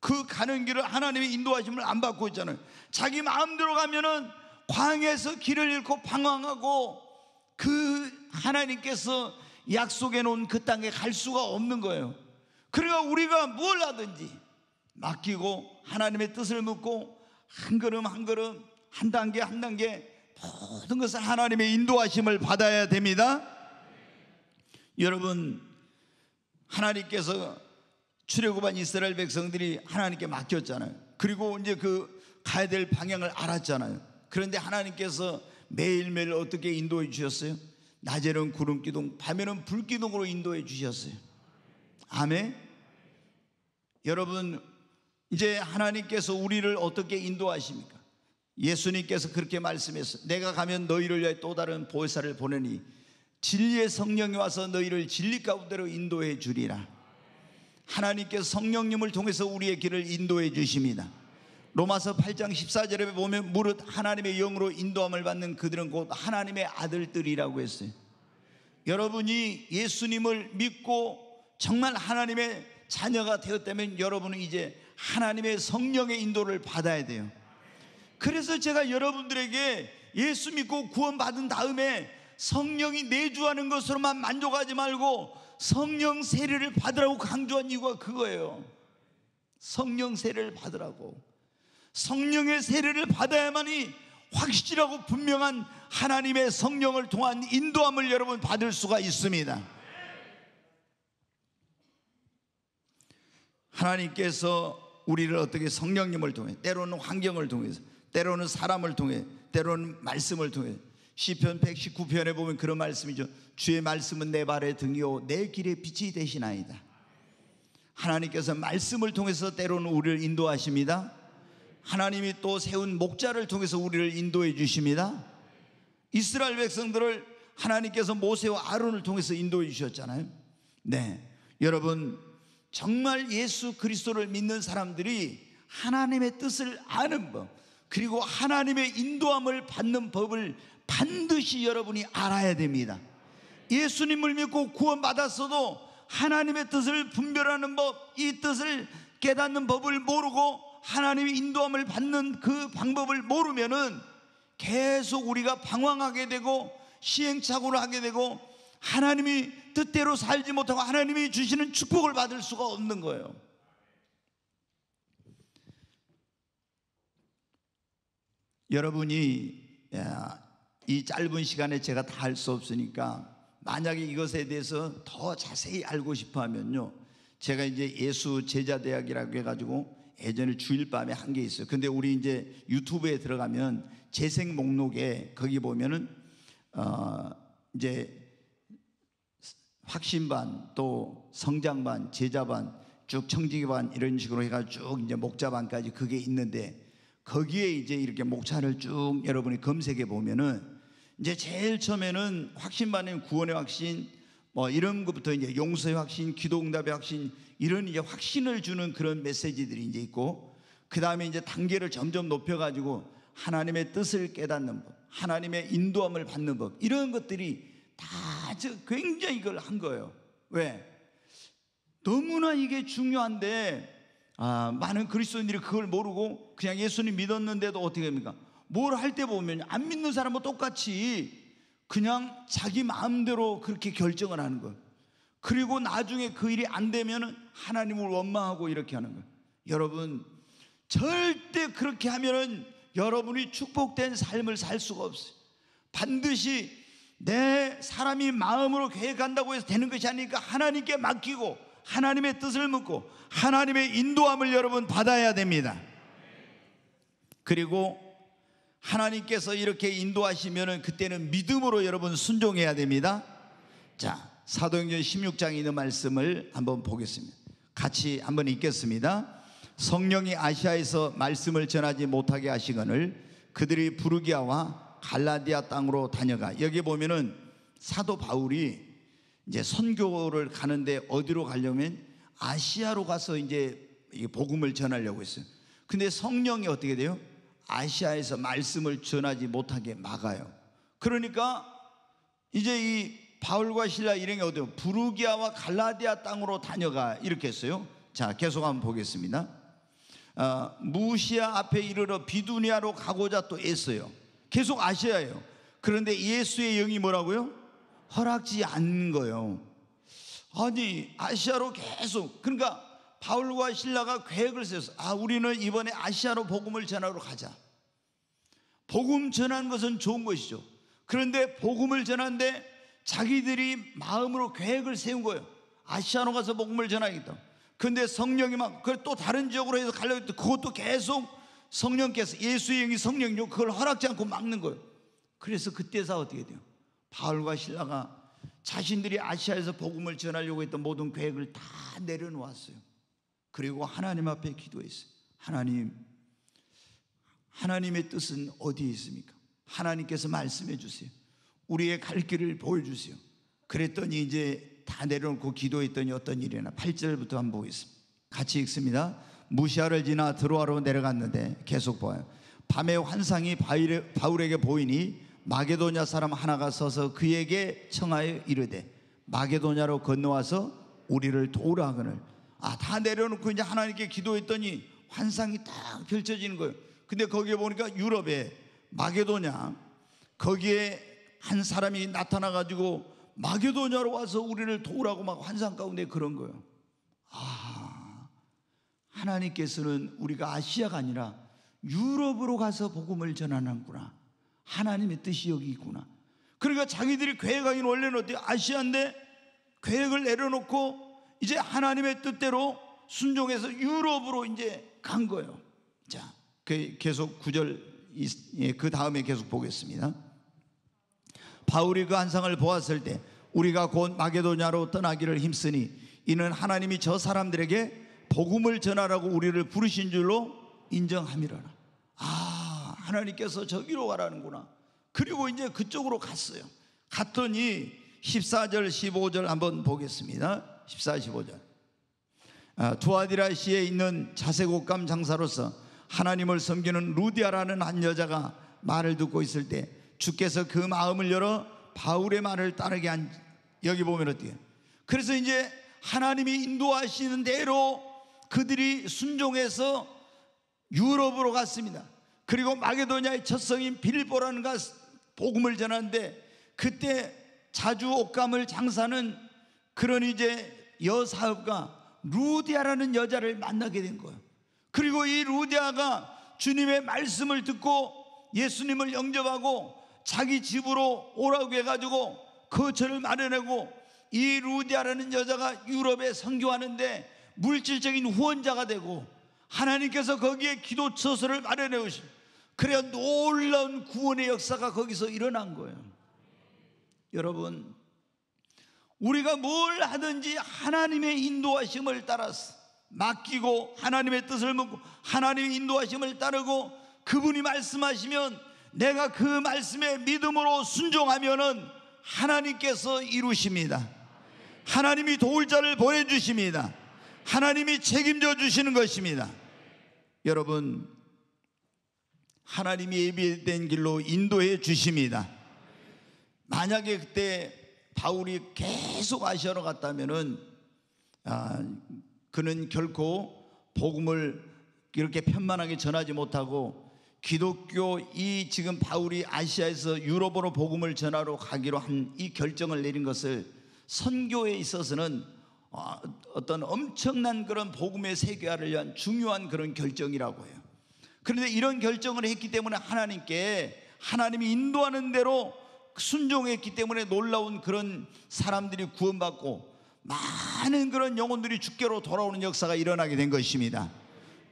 그 가는 길을 하나님의 인도하심을 안 받고 있잖아요. 자기 마음대로 가면은 광에서 길을 잃고 방황하고 그 하나님께서 약속해 놓은 그 땅에 갈 수가 없는 거예요. 그러니까 우리가 뭘 하든지 맡기고 하나님의 뜻을 묻고 한 걸음 한 걸음 한 단계 한 단계 모든 것을 하나님의 인도하심을 받아야 됩니다. 여러분 하나님께서 출애굽한 이스라엘 백성들이 하나님께 맡겼잖아요. 그리고 이제 그 가야 될 방향을 알았잖아요. 그런데 하나님께서 매일매일 어떻게 인도해 주셨어요? 낮에는 구름 기둥, 밤에는 불 기둥으로 인도해 주셨어요. 아멘. 여러분 이제 하나님께서 우리를 어떻게 인도하십니까? 예수님께서 그렇게 말씀했어요. 내가 가면 너희를 위해 또 다른 보혜사를 보내니 진리의 성령이 와서 너희를 진리 가운데로 인도해 주리라. 하나님께서 성령님을 통해서 우리의 길을 인도해 주십니다. 로마서 8장 14절에 보면 무릇 하나님의 영으로 인도함을 받는 그들은 곧 하나님의 아들들이라고 했어요. 여러분이 예수님을 믿고 정말 하나님의 자녀가 되었다면 여러분은 이제 하나님의 성령의 인도를 받아야 돼요. 그래서 제가 여러분들에게 예수 믿고 구원받은 다음에 성령이 내주하는 것으로만 만족하지 말고 성령 세례를 받으라고 강조한 이유가 그거예요. 성령 세례를 받으라고. 성령의 세례를 받아야만이 확실하고 분명한 하나님의 성령을 통한 인도함을 여러분 받을 수가 있습니다. 하나님께서 우리를 어떻게 성령님을 통해 때로는 환경을 통해서 때로는 사람을 통해 때로는 말씀을 통해 시편 119편에 보면 그런 말씀이죠. 주의 말씀은 내 발의 등이요 내 길의 빛이 되시나이다. 하나님께서 말씀을 통해서 때로는 우리를 인도하십니다. 하나님이 또 세운 목자를 통해서 우리를 인도해 주십니다. 이스라엘 백성들을 하나님께서 모세와 아론을 통해서 인도해 주셨잖아요. 네. 여러분, 정말 예수 그리스도를 믿는 사람들이 하나님의 뜻을 아는 법, 그리고 하나님의 인도함을 받는 법을 반드시 여러분이 알아야 됩니다. 예수님을 믿고 구원받았어도 하나님의 뜻을 분별하는 법, 이 뜻을 깨닫는 법을 모르고 하나님의 인도함을 받는 그 방법을 모르면은 계속 우리가 방황하게 되고 시행착오를 하게 되고 하나님이 뜻대로 살지 못하고 하나님이 주시는 축복을 받을 수가 없는 거예요. 여러분이 이 짧은 시간에 제가 다 할 수 없으니까 만약에 이것에 대해서 더 자세히 알고 싶어 하면요. 제가 이제 예수 제자 대학이라고 해가지고 예전에 주일 밤에 한 게 있어요. 근데 우리 이제 유튜브에 들어가면 재생 목록에 거기 보면은 어 이제 확신반 또 성장반 제자반 쭉 청지기반 이런 식으로 해가 쭉 이제 목자반까지 그게 있는데 거기에 이제 이렇게 목차를 쭉 여러분이 검색해 보면은 이제 제일 처음에는 확신반은 구원의 확신 뭐 이런 것부터 이제 용서의 확신, 기도응답의 확신 이런 이제 확신을 주는 그런 메시지들이 이제 있고 그 다음에 이제 단계를 점점 높여가지고 하나님의 뜻을 깨닫는 법, 하나님의 인도함을 받는 법 이런 것들이 다 굉장히 이걸 한 거예요. 왜? 너무나 이게 중요한데 아, 많은 그리스도인들이 그걸 모르고 그냥 예수님 믿었는데도 어떻게 합니까? 뭘 할 때 보면 안 믿는 사람과 똑같이 그냥 자기 마음대로 그렇게 결정을 하는 거예요. 그리고 나중에 그 일이 안 되면 하나님을 원망하고 이렇게 하는 거예요. 여러분, 절대 그렇게 하면은 여러분이 축복된 삶을 살 수가 없어요. 반드시 내 사람이 마음으로 계획한다고 해서 되는 것이 아니니까 하나님께 맡기고 하나님의 뜻을 묻고 하나님의 인도함을 여러분 받아야 됩니다. 그리고 하나님께서 이렇게 인도하시면은 그때는 믿음으로 여러분 순종해야 됩니다. 자, 사도행전 16장에 있는 말씀을 한번 보겠습니다. 같이 한번 읽겠습니다. 성령이 아시아에서 말씀을 전하지 못하게 하시거늘 그들이 부르기아와 갈라디아 땅으로 다녀가. 여기 보면은 사도 바울이 이제 선교를 가는데 어디로 가려면 아시아로 가서 이제 복음을 전하려고 했어요. 근데 성령이 어떻게 돼요? 아시아에서 말씀을 전하지 못하게 막아요. 그러니까 이제 이 바울과 신라 일행이 어디 요 부르기아와 갈라디아 땅으로 다녀가 이렇게 했어요. 자, 계속 한번 보겠습니다. 아, 무시아 앞에 이르러 비두니아로 가고자 또 애써요. 계속 아시아예요. 그런데 예수의 영이 뭐라고요? 허락지 않은 거예요. 아니, 아시아로 계속 그러니까 바울과 신라가 계획을 세웠어아 우리는 이번에 아시아로 복음을 전하러 가자. 복음 전하는 것은 좋은 것이죠. 그런데 복음을 전하는데 자기들이 마음으로 계획을 세운 거예요. 아시아로 가서 복음을 전하겠다. 근데 성령이 막 그걸 또 다른 지역으로 해서 가려고 했더 그것도 계속 성령께서 예수의 영이 성령요 이 그걸 허락지 않고 막는 거예요. 그래서 그때서 어떻게 돼요? 바울과 신라가 자신들이 아시아에서 복음을 전하려고 했던 모든 계획을 다 내려놓았어요. 그리고 하나님 앞에 기도했어요. 하나님, 하나님의 뜻은 어디에 있습니까? 하나님께서 말씀해 주세요. 우리의 갈 길을 보여주세요. 그랬더니 이제 다 내려놓고 기도했더니 어떤 일이 나 8절부터 한번 보겠습니다. 같이 읽습니다. 무시아를 지나 드로아로 내려갔는데 계속 봐요. 밤에 환상이 바울에게 보이니 마게도냐 사람 하나가 서서 그에게 청하여 이르되 마게도냐로 건너와서 우리를 도우라 하거늘 아, 다 내려놓고 이제 하나님께 기도했더니 환상이 딱 펼쳐지는 거예요. 근데 거기에 보니까 유럽에 마게도냐 거기에 한 사람이 나타나 가지고 마게도냐로 와서 우리를 도우라고 막 환상 가운데 그런 거예요. 아, 하나님께서는 우리가 아시아가 아니라 유럽으로 가서 복음을 전하는구나. 하나님의 뜻이 여기 있구나. 그러니까 자기들이 계획하긴 원래는 어때요? 아시아인데 계획을 내려놓고 이제 하나님의 뜻대로 순종해서 유럽으로 이제 간 거예요. 자, 그 계속 구절그 예, 다음에 계속 보겠습니다. 바울이 그 한상을 보았을 때 우리가 곧 마게도냐로 떠나기를 힘쓰니 이는 하나님이 저 사람들에게 복음을 전하라고 우리를 부르신 줄로 인정함이라. 아, 하나님께서 저기로 가라는구나. 그리고 이제 그쪽으로 갔어요. 갔더니 14절 15절 한번 보겠습니다 14, 15절 아, 두아디라시에 있는 자세곡감 장사로서 하나님을 섬기는 루디아라는 한 여자가 말을 듣고 있을 때 주께서 그 마음을 열어 바울의 말을 따르게 한 여기 보면 어때요? 그래서 이제 하나님이 인도하시는 대로 그들이 순종해서 유럽으로 갔습니다. 그리고 마게도냐의 첫 성인 빌보라는 가 복음을 전하는데 그때 자주 옷감을 장사는 하 그런 이제 여사업가 루디아라는 여자를 만나게 된 거예요. 그리고 이 루디아가 주님의 말씀을 듣고 예수님을 영접하고 자기 집으로 오라고 해가지고 거처를 마련하고 이 루디아라는 여자가 유럽에 선교하는데 물질적인 후원자가 되고 하나님께서 거기에 기도처소를 마련해 오신 그래야 놀라운 구원의 역사가 거기서 일어난 거예요. 여러분, 우리가 뭘 하든지 하나님의 인도하심을 따라서 맡기고 하나님의 뜻을 묻고 하나님의 인도하심을 따르고 그분이 말씀하시면 내가 그 말씀에 믿음으로 순종하면은 하나님께서 이루십니다. 하나님이 도울 자를 보내주십니다. 하나님이 책임져 주시는 것입니다. 여러분, 하나님이 예비된 길로 인도해 주십니다. 만약에 그때 바울이 계속 아시아로 갔다면은 아, 그는 결코 복음을 이렇게 편만하게 전하지 못하고 기독교 이 지금 바울이 아시아에서 유럽으로 복음을 전하러 가기로 한 이 결정을 내린 것을 선교에 있어서는 어, 어떤 엄청난 그런 복음의 세계화를 위한 중요한 그런 결정이라고 해요. 그런데 이런 결정을 했기 때문에 하나님께 하나님이 인도하는 대로 순종했기 때문에 놀라운 그런 사람들이 구원받고 많은 그런 영혼들이 주께로 돌아오는 역사가 일어나게 된 것입니다.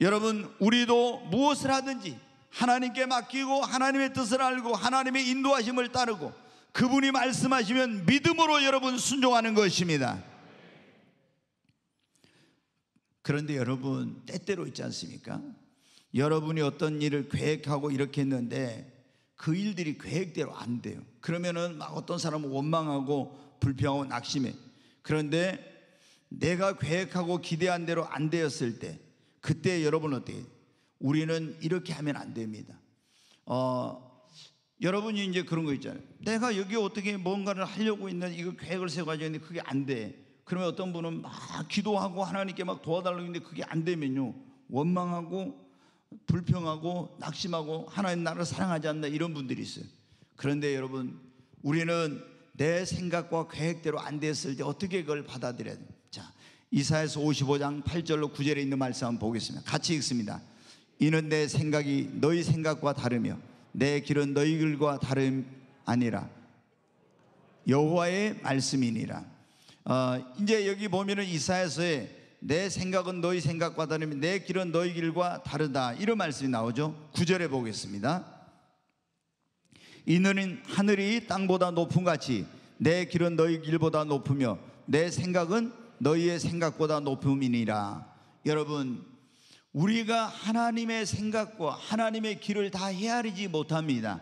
여러분, 우리도 무엇을 하든지 하나님께 맡기고 하나님의 뜻을 알고 하나님의 인도하심을 따르고 그분이 말씀하시면 믿음으로 여러분 순종하는 것입니다. 그런데 여러분, 때때로 있지 않습니까? 여러분이 어떤 일을 계획하고 이렇게 했는데 그 일들이 계획대로 안 돼요. 그러면은 막 어떤 사람은 원망하고 불평하고 낙심해. 그런데 내가 계획하고 기대한 대로 안 되었을 때 그때 여러분 어떻게 우리는 이렇게 하면 안 됩니다. 어, 여러분이 이제 그런 거 있잖아요. 내가 여기 어떻게 뭔가를 하려고 있는 이거 계획을 세워가지고 있는데 그게 안 돼. 그러면 어떤 분은 막 기도하고 하나님께 막 도와달라고 했는데 그게 안 되면요. 원망하고 불평하고 낙심하고 하나님 나를 사랑하지 않나 이런 분들이 있어요. 그런데 여러분 우리는 내 생각과 계획대로 안 됐을 때 어떻게 그걸 받아들여야 돼 자, 이사에서 55장 8절로 9절에 있는 말씀 한번 보겠습니다. 같이 읽습니다. 이는 내 생각이 너희 생각과 다르며 내 길은 너희 길과 다름 아니라 여호와의 말씀이니라. 어, 이제 여기 보면은 이사에서의 내 생각은 너희 생각과 다르며 내 길은 너희 길과 다르다. 이런 말씀이 나오죠. 구절에 보겠습니다. 이는 하늘이 땅보다 높은 같이 내 길은 너희 길보다 높으며 내 생각은 너희의 생각보다 높음이니라. 여러분, 우리가 하나님의 생각과 하나님의 길을 다 헤아리지 못합니다.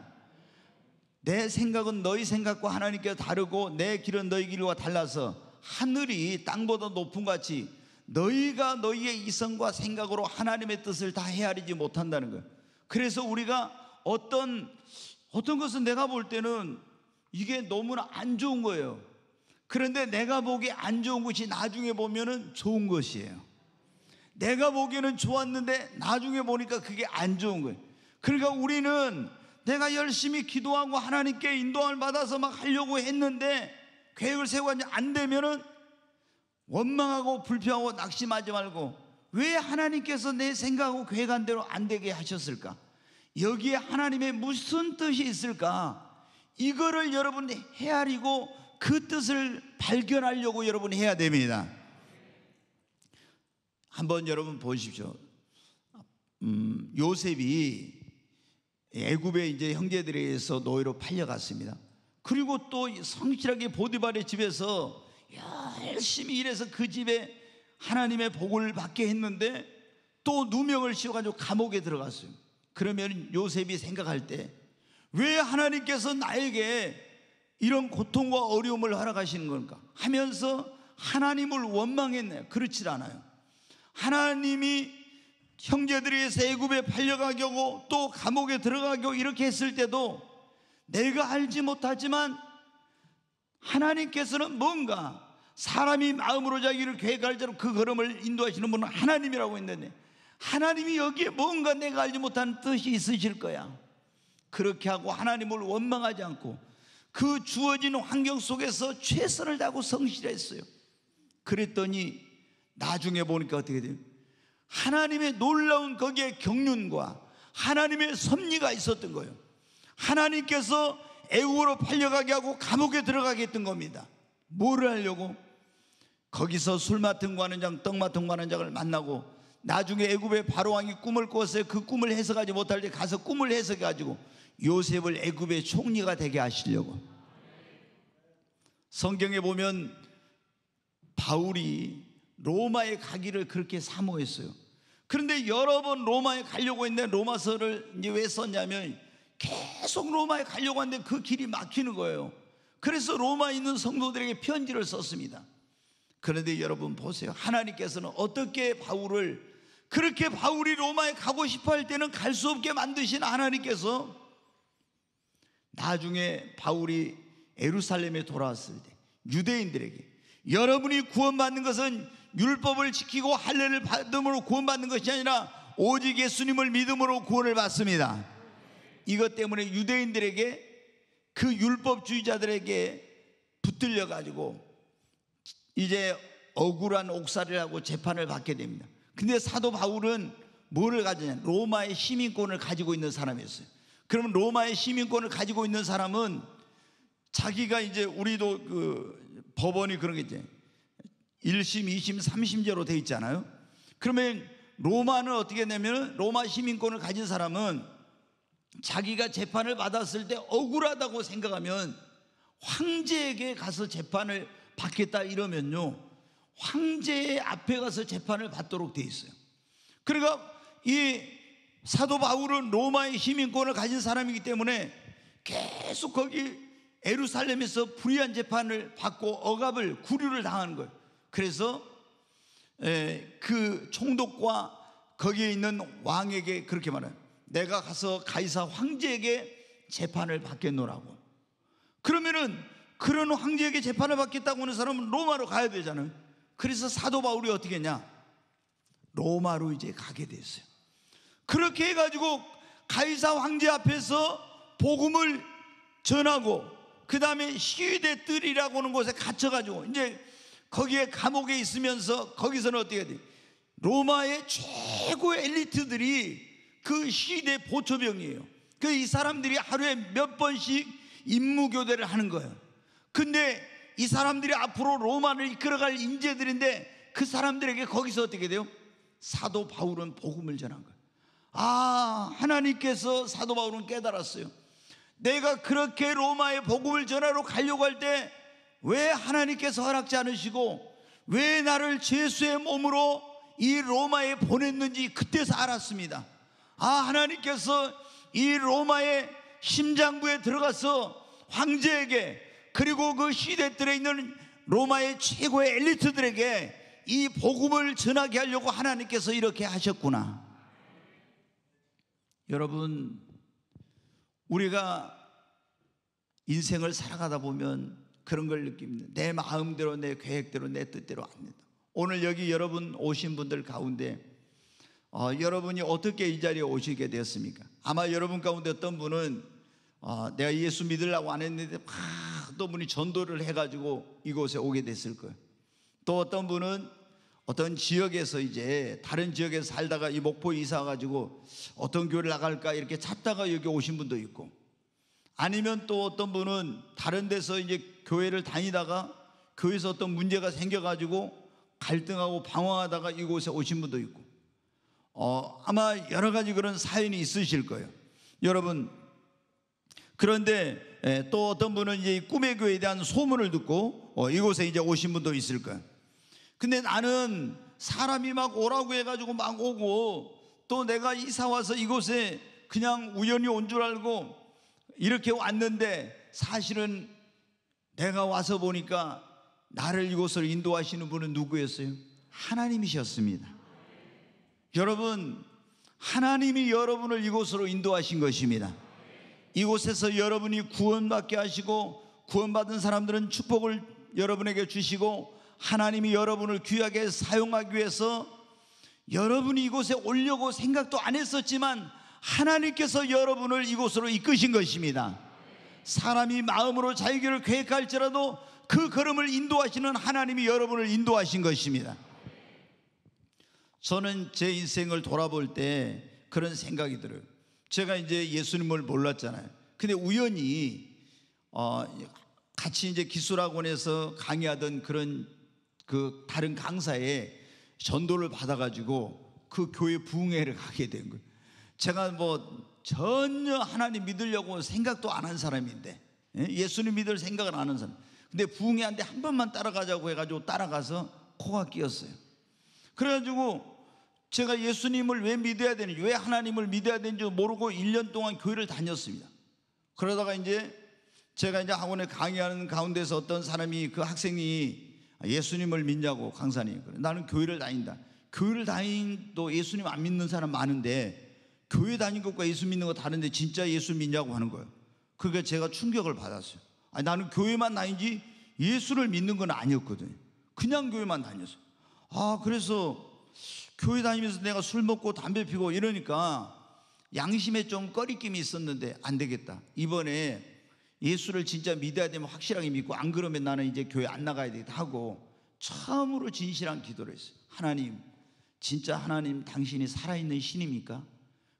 내 생각은 너희 생각과 하나님께 다르고 내 길은 너희 길과 달라서 하늘이 땅보다 높은 같이 너희가 너희의 이성과 생각으로 하나님의 뜻을 다 헤아리지 못한다는 거예요. 그래서 우리가 어떤 어떤 것은 내가 볼 때는 이게 너무나 안 좋은 거예요. 그런데 내가 보기에 안 좋은 것이 나중에 보면은 좋은 것이에요. 내가 보기에는 좋았는데 나중에 보니까 그게 안 좋은 거예요. 그러니까 우리는 내가 열심히 기도하고 하나님께 인도함을 받아서 막 하려고 했는데 계획을 세우고 안 되면은 원망하고 불평하고 낙심하지 말고 왜 하나님께서 내 생각하고 계획한대로 안 되게 하셨을까? 여기에 하나님의 무슨 뜻이 있을까? 이거를 여러분 헤아리고 그 뜻을 발견하려고 여러분 해야 됩니다. 한번 여러분 보십시오. 음, 요셉이 애굽의 이제 형제들에 의해서 노예로 팔려갔습니다. 그리고 또 성실하게 보디발의 집에서 열심히 일해서 그 집에 하나님의 복을 받게 했는데 또 누명을 씌워가지고 감옥에 들어갔어요. 그러면 요셉이 생각할 때 왜 하나님께서 나에게 이런 고통과 어려움을 허락하시는 건가 하면서 하나님을 원망했네 그렇지 않아요. 하나님이 형제들이 세굽에 팔려가게 고또 감옥에 들어가고 이렇게 했을 때도 내가 알지 못하지만 하나님께서는 뭔가 사람이 마음으로 자기를 계획할 대로 그 걸음을 인도하시는 분은 하나님이라고 했는데 하나님이 여기에 뭔가 내가 알지 못한 뜻이 있으실 거야. 그렇게 하고 하나님을 원망하지 않고 그 주어진 환경 속에서 최선을 다하고 성실했어요. 그랬더니 나중에 보니까 어떻게 돼요? 하나님의 놀라운 거기에 경륜과 하나님의 섭리가 있었던 거예요. 하나님께서 애국으로 팔려가게 하고 감옥에 들어가게 했던 겁니다. 뭐를 하려고? 거기서 술 맡은 관원장, 떡 맡은 관원장을 만나고 나중에 애굽의 바로왕이 꿈을 꿔서 그 꿈을 해석하지 못할 때 가서 꿈을 해석해가지고 요셉을 애굽의 총리가 되게 하시려고 성경에 보면 바울이 로마에 가기를 그렇게 사모했어요. 그런데 여러 번 로마에 가려고 했는데 로마서를 이제 왜 썼냐면 계속 로마에 가려고 하는데 그 길이 막히는 거예요. 그래서 로마에 있는 성도들에게 편지를 썼습니다. 그런데 여러분 보세요. 하나님께서는 어떻게 바울을 그렇게 바울이 로마에 가고 싶어 할 때는 갈 수 없게 만드신 하나님께서 나중에 바울이 에루살렘에 돌아왔을 때 유대인들에게 여러분이 구원받는 것은 율법을 지키고 할례를 받음으로 구원받는 것이 아니라 오직 예수님을 믿음으로 구원을 받습니다. 이것 때문에 유대인들에게 그 율법주의자들에게 붙들려 가지고 이제 억울한 옥살이라고 재판을 받게 됩니다. 근데 사도 바울은 뭐를 가지냐? 로마의 시민권을 가지고 있는 사람이었어요. 그러면 로마의 시민권을 가지고 있는 사람은 자기가 이제 우리도 그 법원이 그런 게 이제 1심, 2심, 3심제로 돼 있잖아요. 그러면 로마는 어떻게 되면 냐 로마 시민권을 가진 사람은 자기가 재판을 받았을 때 억울하다고 생각하면 황제에게 가서 재판을 받겠다 이러면요. 황제의 앞에 가서 재판을 받도록 돼 있어요. 그러니까 이 사도 바울은 로마의 힘인권을 가진 사람이기 때문에 계속 거기 에루살렘에서 불의한 재판을 받고 억압을 구류를 당하는 거예요. 그래서 그 총독과 거기에 있는 왕에게 그렇게 말해요. 내가 가서 가이사 황제에게 재판을 받겠노라고. 그러면은 그런 황제에게 재판을 받겠다고 하는 사람은 로마로 가야 되잖아요. 그래서 사도 바울이 어떻게 했냐? 로마로 이제 가게 됐어요. 그렇게 해가지고 가이사 황제 앞에서 복음을 전하고 그 다음에 시위대 뜰이라고 하는 곳에 갇혀가지고 이제 거기에 감옥에 있으면서 거기서는 어떻게 해야 돼? 로마의 최고 의 엘리트들이 그 시대 보초병이에요. 그 이 사람들이 하루에 몇 번씩 임무 교대를 하는 거예요. 근데 이 사람들이 앞으로 로마를 이끌어갈 인재들인데 그 사람들에게 거기서 어떻게 돼요? 사도 바울은 복음을 전한 거예요. 아, 하나님께서 사도 바울은 깨달았어요. 내가 그렇게 로마에 복음을 전하러 가려고 할 때 왜 하나님께서 허락지 않으시고 왜 나를 죄수의 몸으로 이 로마에 보냈는지 그때서 알았습니다. 아, 하나님께서 이 로마의 심장부에 들어가서 황제에게 그리고 그 시대들에 있는 로마의 최고의 엘리트들에게 이 복음을 전하게 하려고 하나님께서 이렇게 하셨구나. 여러분, 우리가 인생을 살아가다 보면 그런 걸 느낍니다. 내 마음대로, 내 계획대로, 내 뜻대로 안 된다. 오늘 여기 여러분 오신 분들 가운데 어, 여러분이 어떻게 이 자리에 오시게 되었습니까? 아마 여러분 가운데 어떤 분은 아, 내가 예수 믿으려고 안 했는데 막 어떤 분이 전도를 해가지고 이곳에 오게 됐을 거예요. 또 어떤 분은 어떤 지역에서 이제 다른 지역에서 살다가 이 목포 이사 가지고 어떤 교회를 나갈까 이렇게 찾다가 여기 오신 분도 있고 아니면 또 어떤 분은 다른 데서 이제 교회를 다니다가 교회에서 어떤 문제가 생겨가지고 갈등하고 방황하다가 이곳에 오신 분도 있고 어, 아마 여러 가지 그런 사연이 있으실 거예요. 여러분 그런데 예, 또 어떤 분은 이제 꿈의 교회에 대한 소문을 듣고 어, 이곳에 이제 오신 분도 있을 거야. 근데 나는 사람이 막 오라고 해가지고 막 오고 또 내가 이사 와서 이곳에 그냥 우연히 온 줄 알고 이렇게 왔는데 사실은 내가 와서 보니까 나를 이곳을 인도하시는 분은 누구였어요? 하나님이셨습니다. 여러분, 하나님이 여러분을 이곳으로 인도하신 것입니다. 이곳에서 여러분이 구원받게 하시고 구원받은 사람들은 축복을 여러분에게 주시고 하나님이 여러분을 귀하게 사용하기 위해서 여러분이 이곳에 오려고 생각도 안 했었지만 하나님께서 여러분을 이곳으로 이끄신 것입니다. 사람이 마음으로 자유기를 계획할지라도 그 걸음을 인도하시는 하나님이 여러분을 인도하신 것입니다. 저는 제 인생을 돌아볼 때 그런 생각이 들어요. 제가 이제 예수님을 몰랐잖아요. 근데 우연히 어, 같이 이제 기술학원에서 강의하던 그런 그 다른 강사의 전도를 받아가지고 그 교회 부흥회를 가게 된 거예요. 제가 뭐 전혀 하나님 믿으려고 생각도 안 한 사람인데 예? 예수님 믿을 생각을 안 한 사람. 근데 부흥회한테 한 번만 따라가자고 해가지고 따라가서 코가 끼었어요. 그래가지고 제가 예수님을 왜 믿어야 되는지, 왜 하나님을 믿어야 되는지 모르고 1년 동안 교회를 다녔습니다. 그러다가 이제 제가 이제 학원에 강의하는 가운데서 어떤 사람이 그 학생이 예수님을 믿냐고 강사님. 그래. 나는 교회를 다닌다. 교회를 다닌도 예수님 안 믿는 사람 많은데 교회 다닌 것과 예수 믿는 거 다른데 진짜 예수 믿냐고 하는 거예요. 그게 제가 충격을 받았어요. 아니, 나는 교회만 다니지 예수를 믿는 건 아니었거든요. 그냥 교회만 다녔어요. 아, 그래서 교회 다니면서 내가 술 먹고 담배 피고 이러니까 양심에 좀 꺼리낌이 있었는데 안 되겠다. 이번에 예수를 진짜 믿어야 되면 확실하게 믿고 안 그러면 나는 이제 교회 안 나가야 되겠다 하고 처음으로 진실한 기도를 했어요. 하나님, 진짜 하나님 당신이 살아있는 신입니까?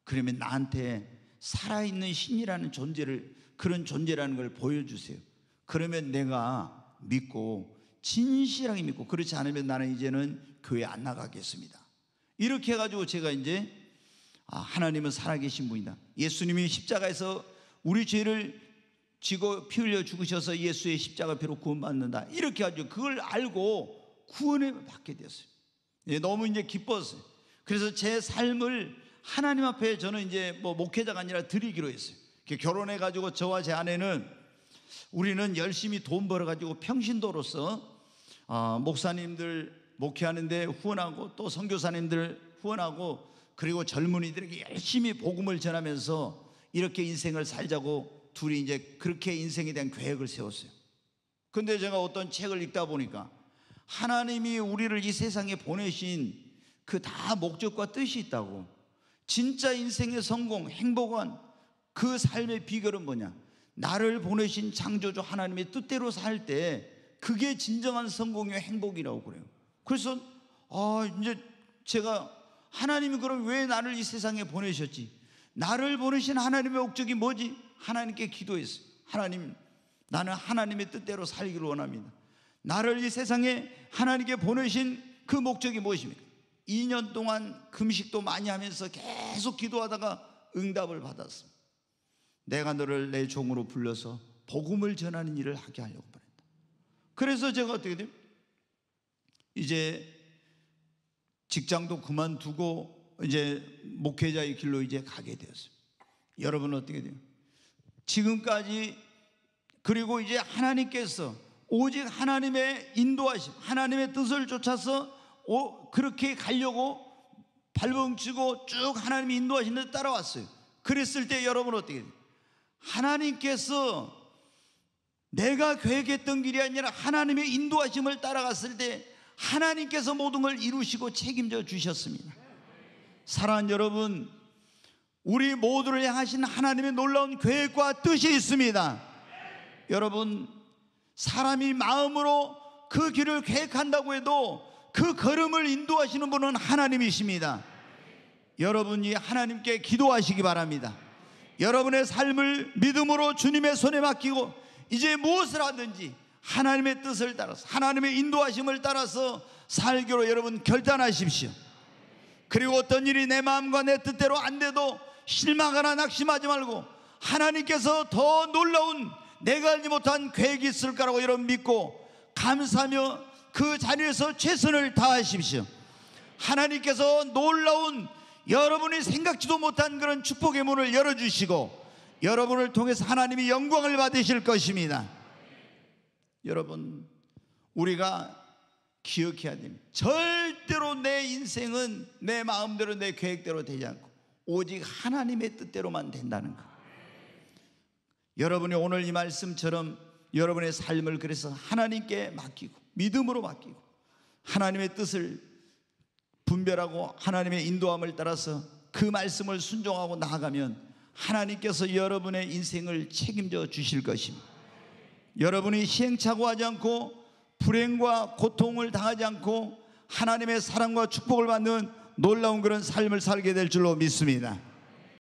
그러면 나한테 살아있는 신이라는 존재를 그런 존재라는 걸 보여주세요. 그러면 내가 믿고 진실하게 믿고 그렇지 않으면 나는 이제는 교회 안 나가겠습니다. 이렇게 해가지고 제가 이제 아, 하나님은 살아계신 분이다. 예수님이 십자가에서 우리 죄를 지고 피 흘려 죽으셔서 예수의 십자가 피로 구원받는다. 이렇게 가지고 그걸 알고 구원을 받게 됐어요. 예, 너무 이제 기뻤어요. 그래서 제 삶을 하나님 앞에 저는 이제 뭐 목회자가 아니라 드리기로 했어요. 결혼해 가지고 저와 제 아내는 우리는 열심히 돈 벌어 가지고 평신도로서 어, 목사님들 목회하는데 후원하고 또 선교사님들 후원하고 그리고 젊은이들에게 열심히 복음을 전하면서 이렇게 인생을 살자고 둘이 이제 그렇게 인생에 대한 계획을 세웠어요. 근데 제가 어떤 책을 읽다 보니까 하나님이 우리를 이 세상에 보내신 그 다 목적과 뜻이 있다고 진짜 인생의 성공, 행복한 그 삶의 비결은 뭐냐? 나를 보내신 창조주 하나님의 뜻대로 살 때 그게 진정한 성공의 행복이라고 그래요. 그래서 아 이제 제가 하나님이 그럼 왜 나를 이 세상에 보내셨지? 나를 보내신 하나님의 목적이 뭐지? 하나님께 기도했어. 하나님, 나는 하나님의 뜻대로 살기를 원합니다. 나를 이 세상에 하나님께 보내신 그 목적이 무엇입니까? 2년 동안 금식도 많이 하면서 계속 기도하다가 응답을 받았습니다. 내가 너를 내 종으로 불러서 복음을 전하는 일을 하게 하려고 보냈다. 그래서 제가 어떻게 됩니까? 이제 직장도 그만두고 이제 목회자의 길로 이제 가게 되었어요. 여러분 어떻게 돼요? 지금까지 그리고 이제 하나님께서 오직 하나님의 인도하심, 하나님의 뜻을 쫓아서 오, 그렇게 가려고 발봉치고 쭉 하나님이 인도하신 데 따라왔어요. 그랬을 때 여러분 어떻게 돼요? 하나님께서 내가 계획했던 길이 아니라 하나님의 인도하심을 따라갔을 때 하나님께서 모든 걸 이루시고 책임져 주셨습니다. 사랑하는 여러분, 우리 모두를 향하신 하나님의 놀라운 계획과 뜻이 있습니다. 여러분, 사람이 마음으로 그 길을 계획한다고 해도 그 걸음을 인도하시는 분은 하나님이십니다. 여러분이 하나님께 기도하시기 바랍니다. 여러분의 삶을 믿음으로 주님의 손에 맡기고 이제 무엇을 하든지 하나님의 뜻을 따라서 하나님의 인도하심을 따라서 살기로 여러분 결단하십시오. 그리고 어떤 일이 내 마음과 내 뜻대로 안 돼도 실망하나 낙심하지 말고 하나님께서 더 놀라운 내가 알지 못한 계획이 있을 거라고 여러분 믿고 감사하며 그 자리에서 최선을 다하십시오. 하나님께서 놀라운 여러분이 생각지도 못한 그런 축복의 문을 열어주시고 여러분을 통해서 하나님이 영광을 받으실 것입니다. 여러분, 우리가 기억해야 됩니다. 절대로 내 인생은 내 마음대로 내 계획대로 되지 않고 오직 하나님의 뜻대로만 된다는 것. 여러분이 오늘 이 말씀처럼 여러분의 삶을 그래서 하나님께 맡기고 믿음으로 맡기고 하나님의 뜻을 분별하고 하나님의 인도함을 따라서 그 말씀을 순종하고 나아가면 하나님께서 여러분의 인생을 책임져 주실 것입니다. 여러분이 시행착오하지 않고 불행과 고통을 당하지 않고 하나님의 사랑과 축복을 받는 놀라운 그런 삶을 살게 될 줄로 믿습니다.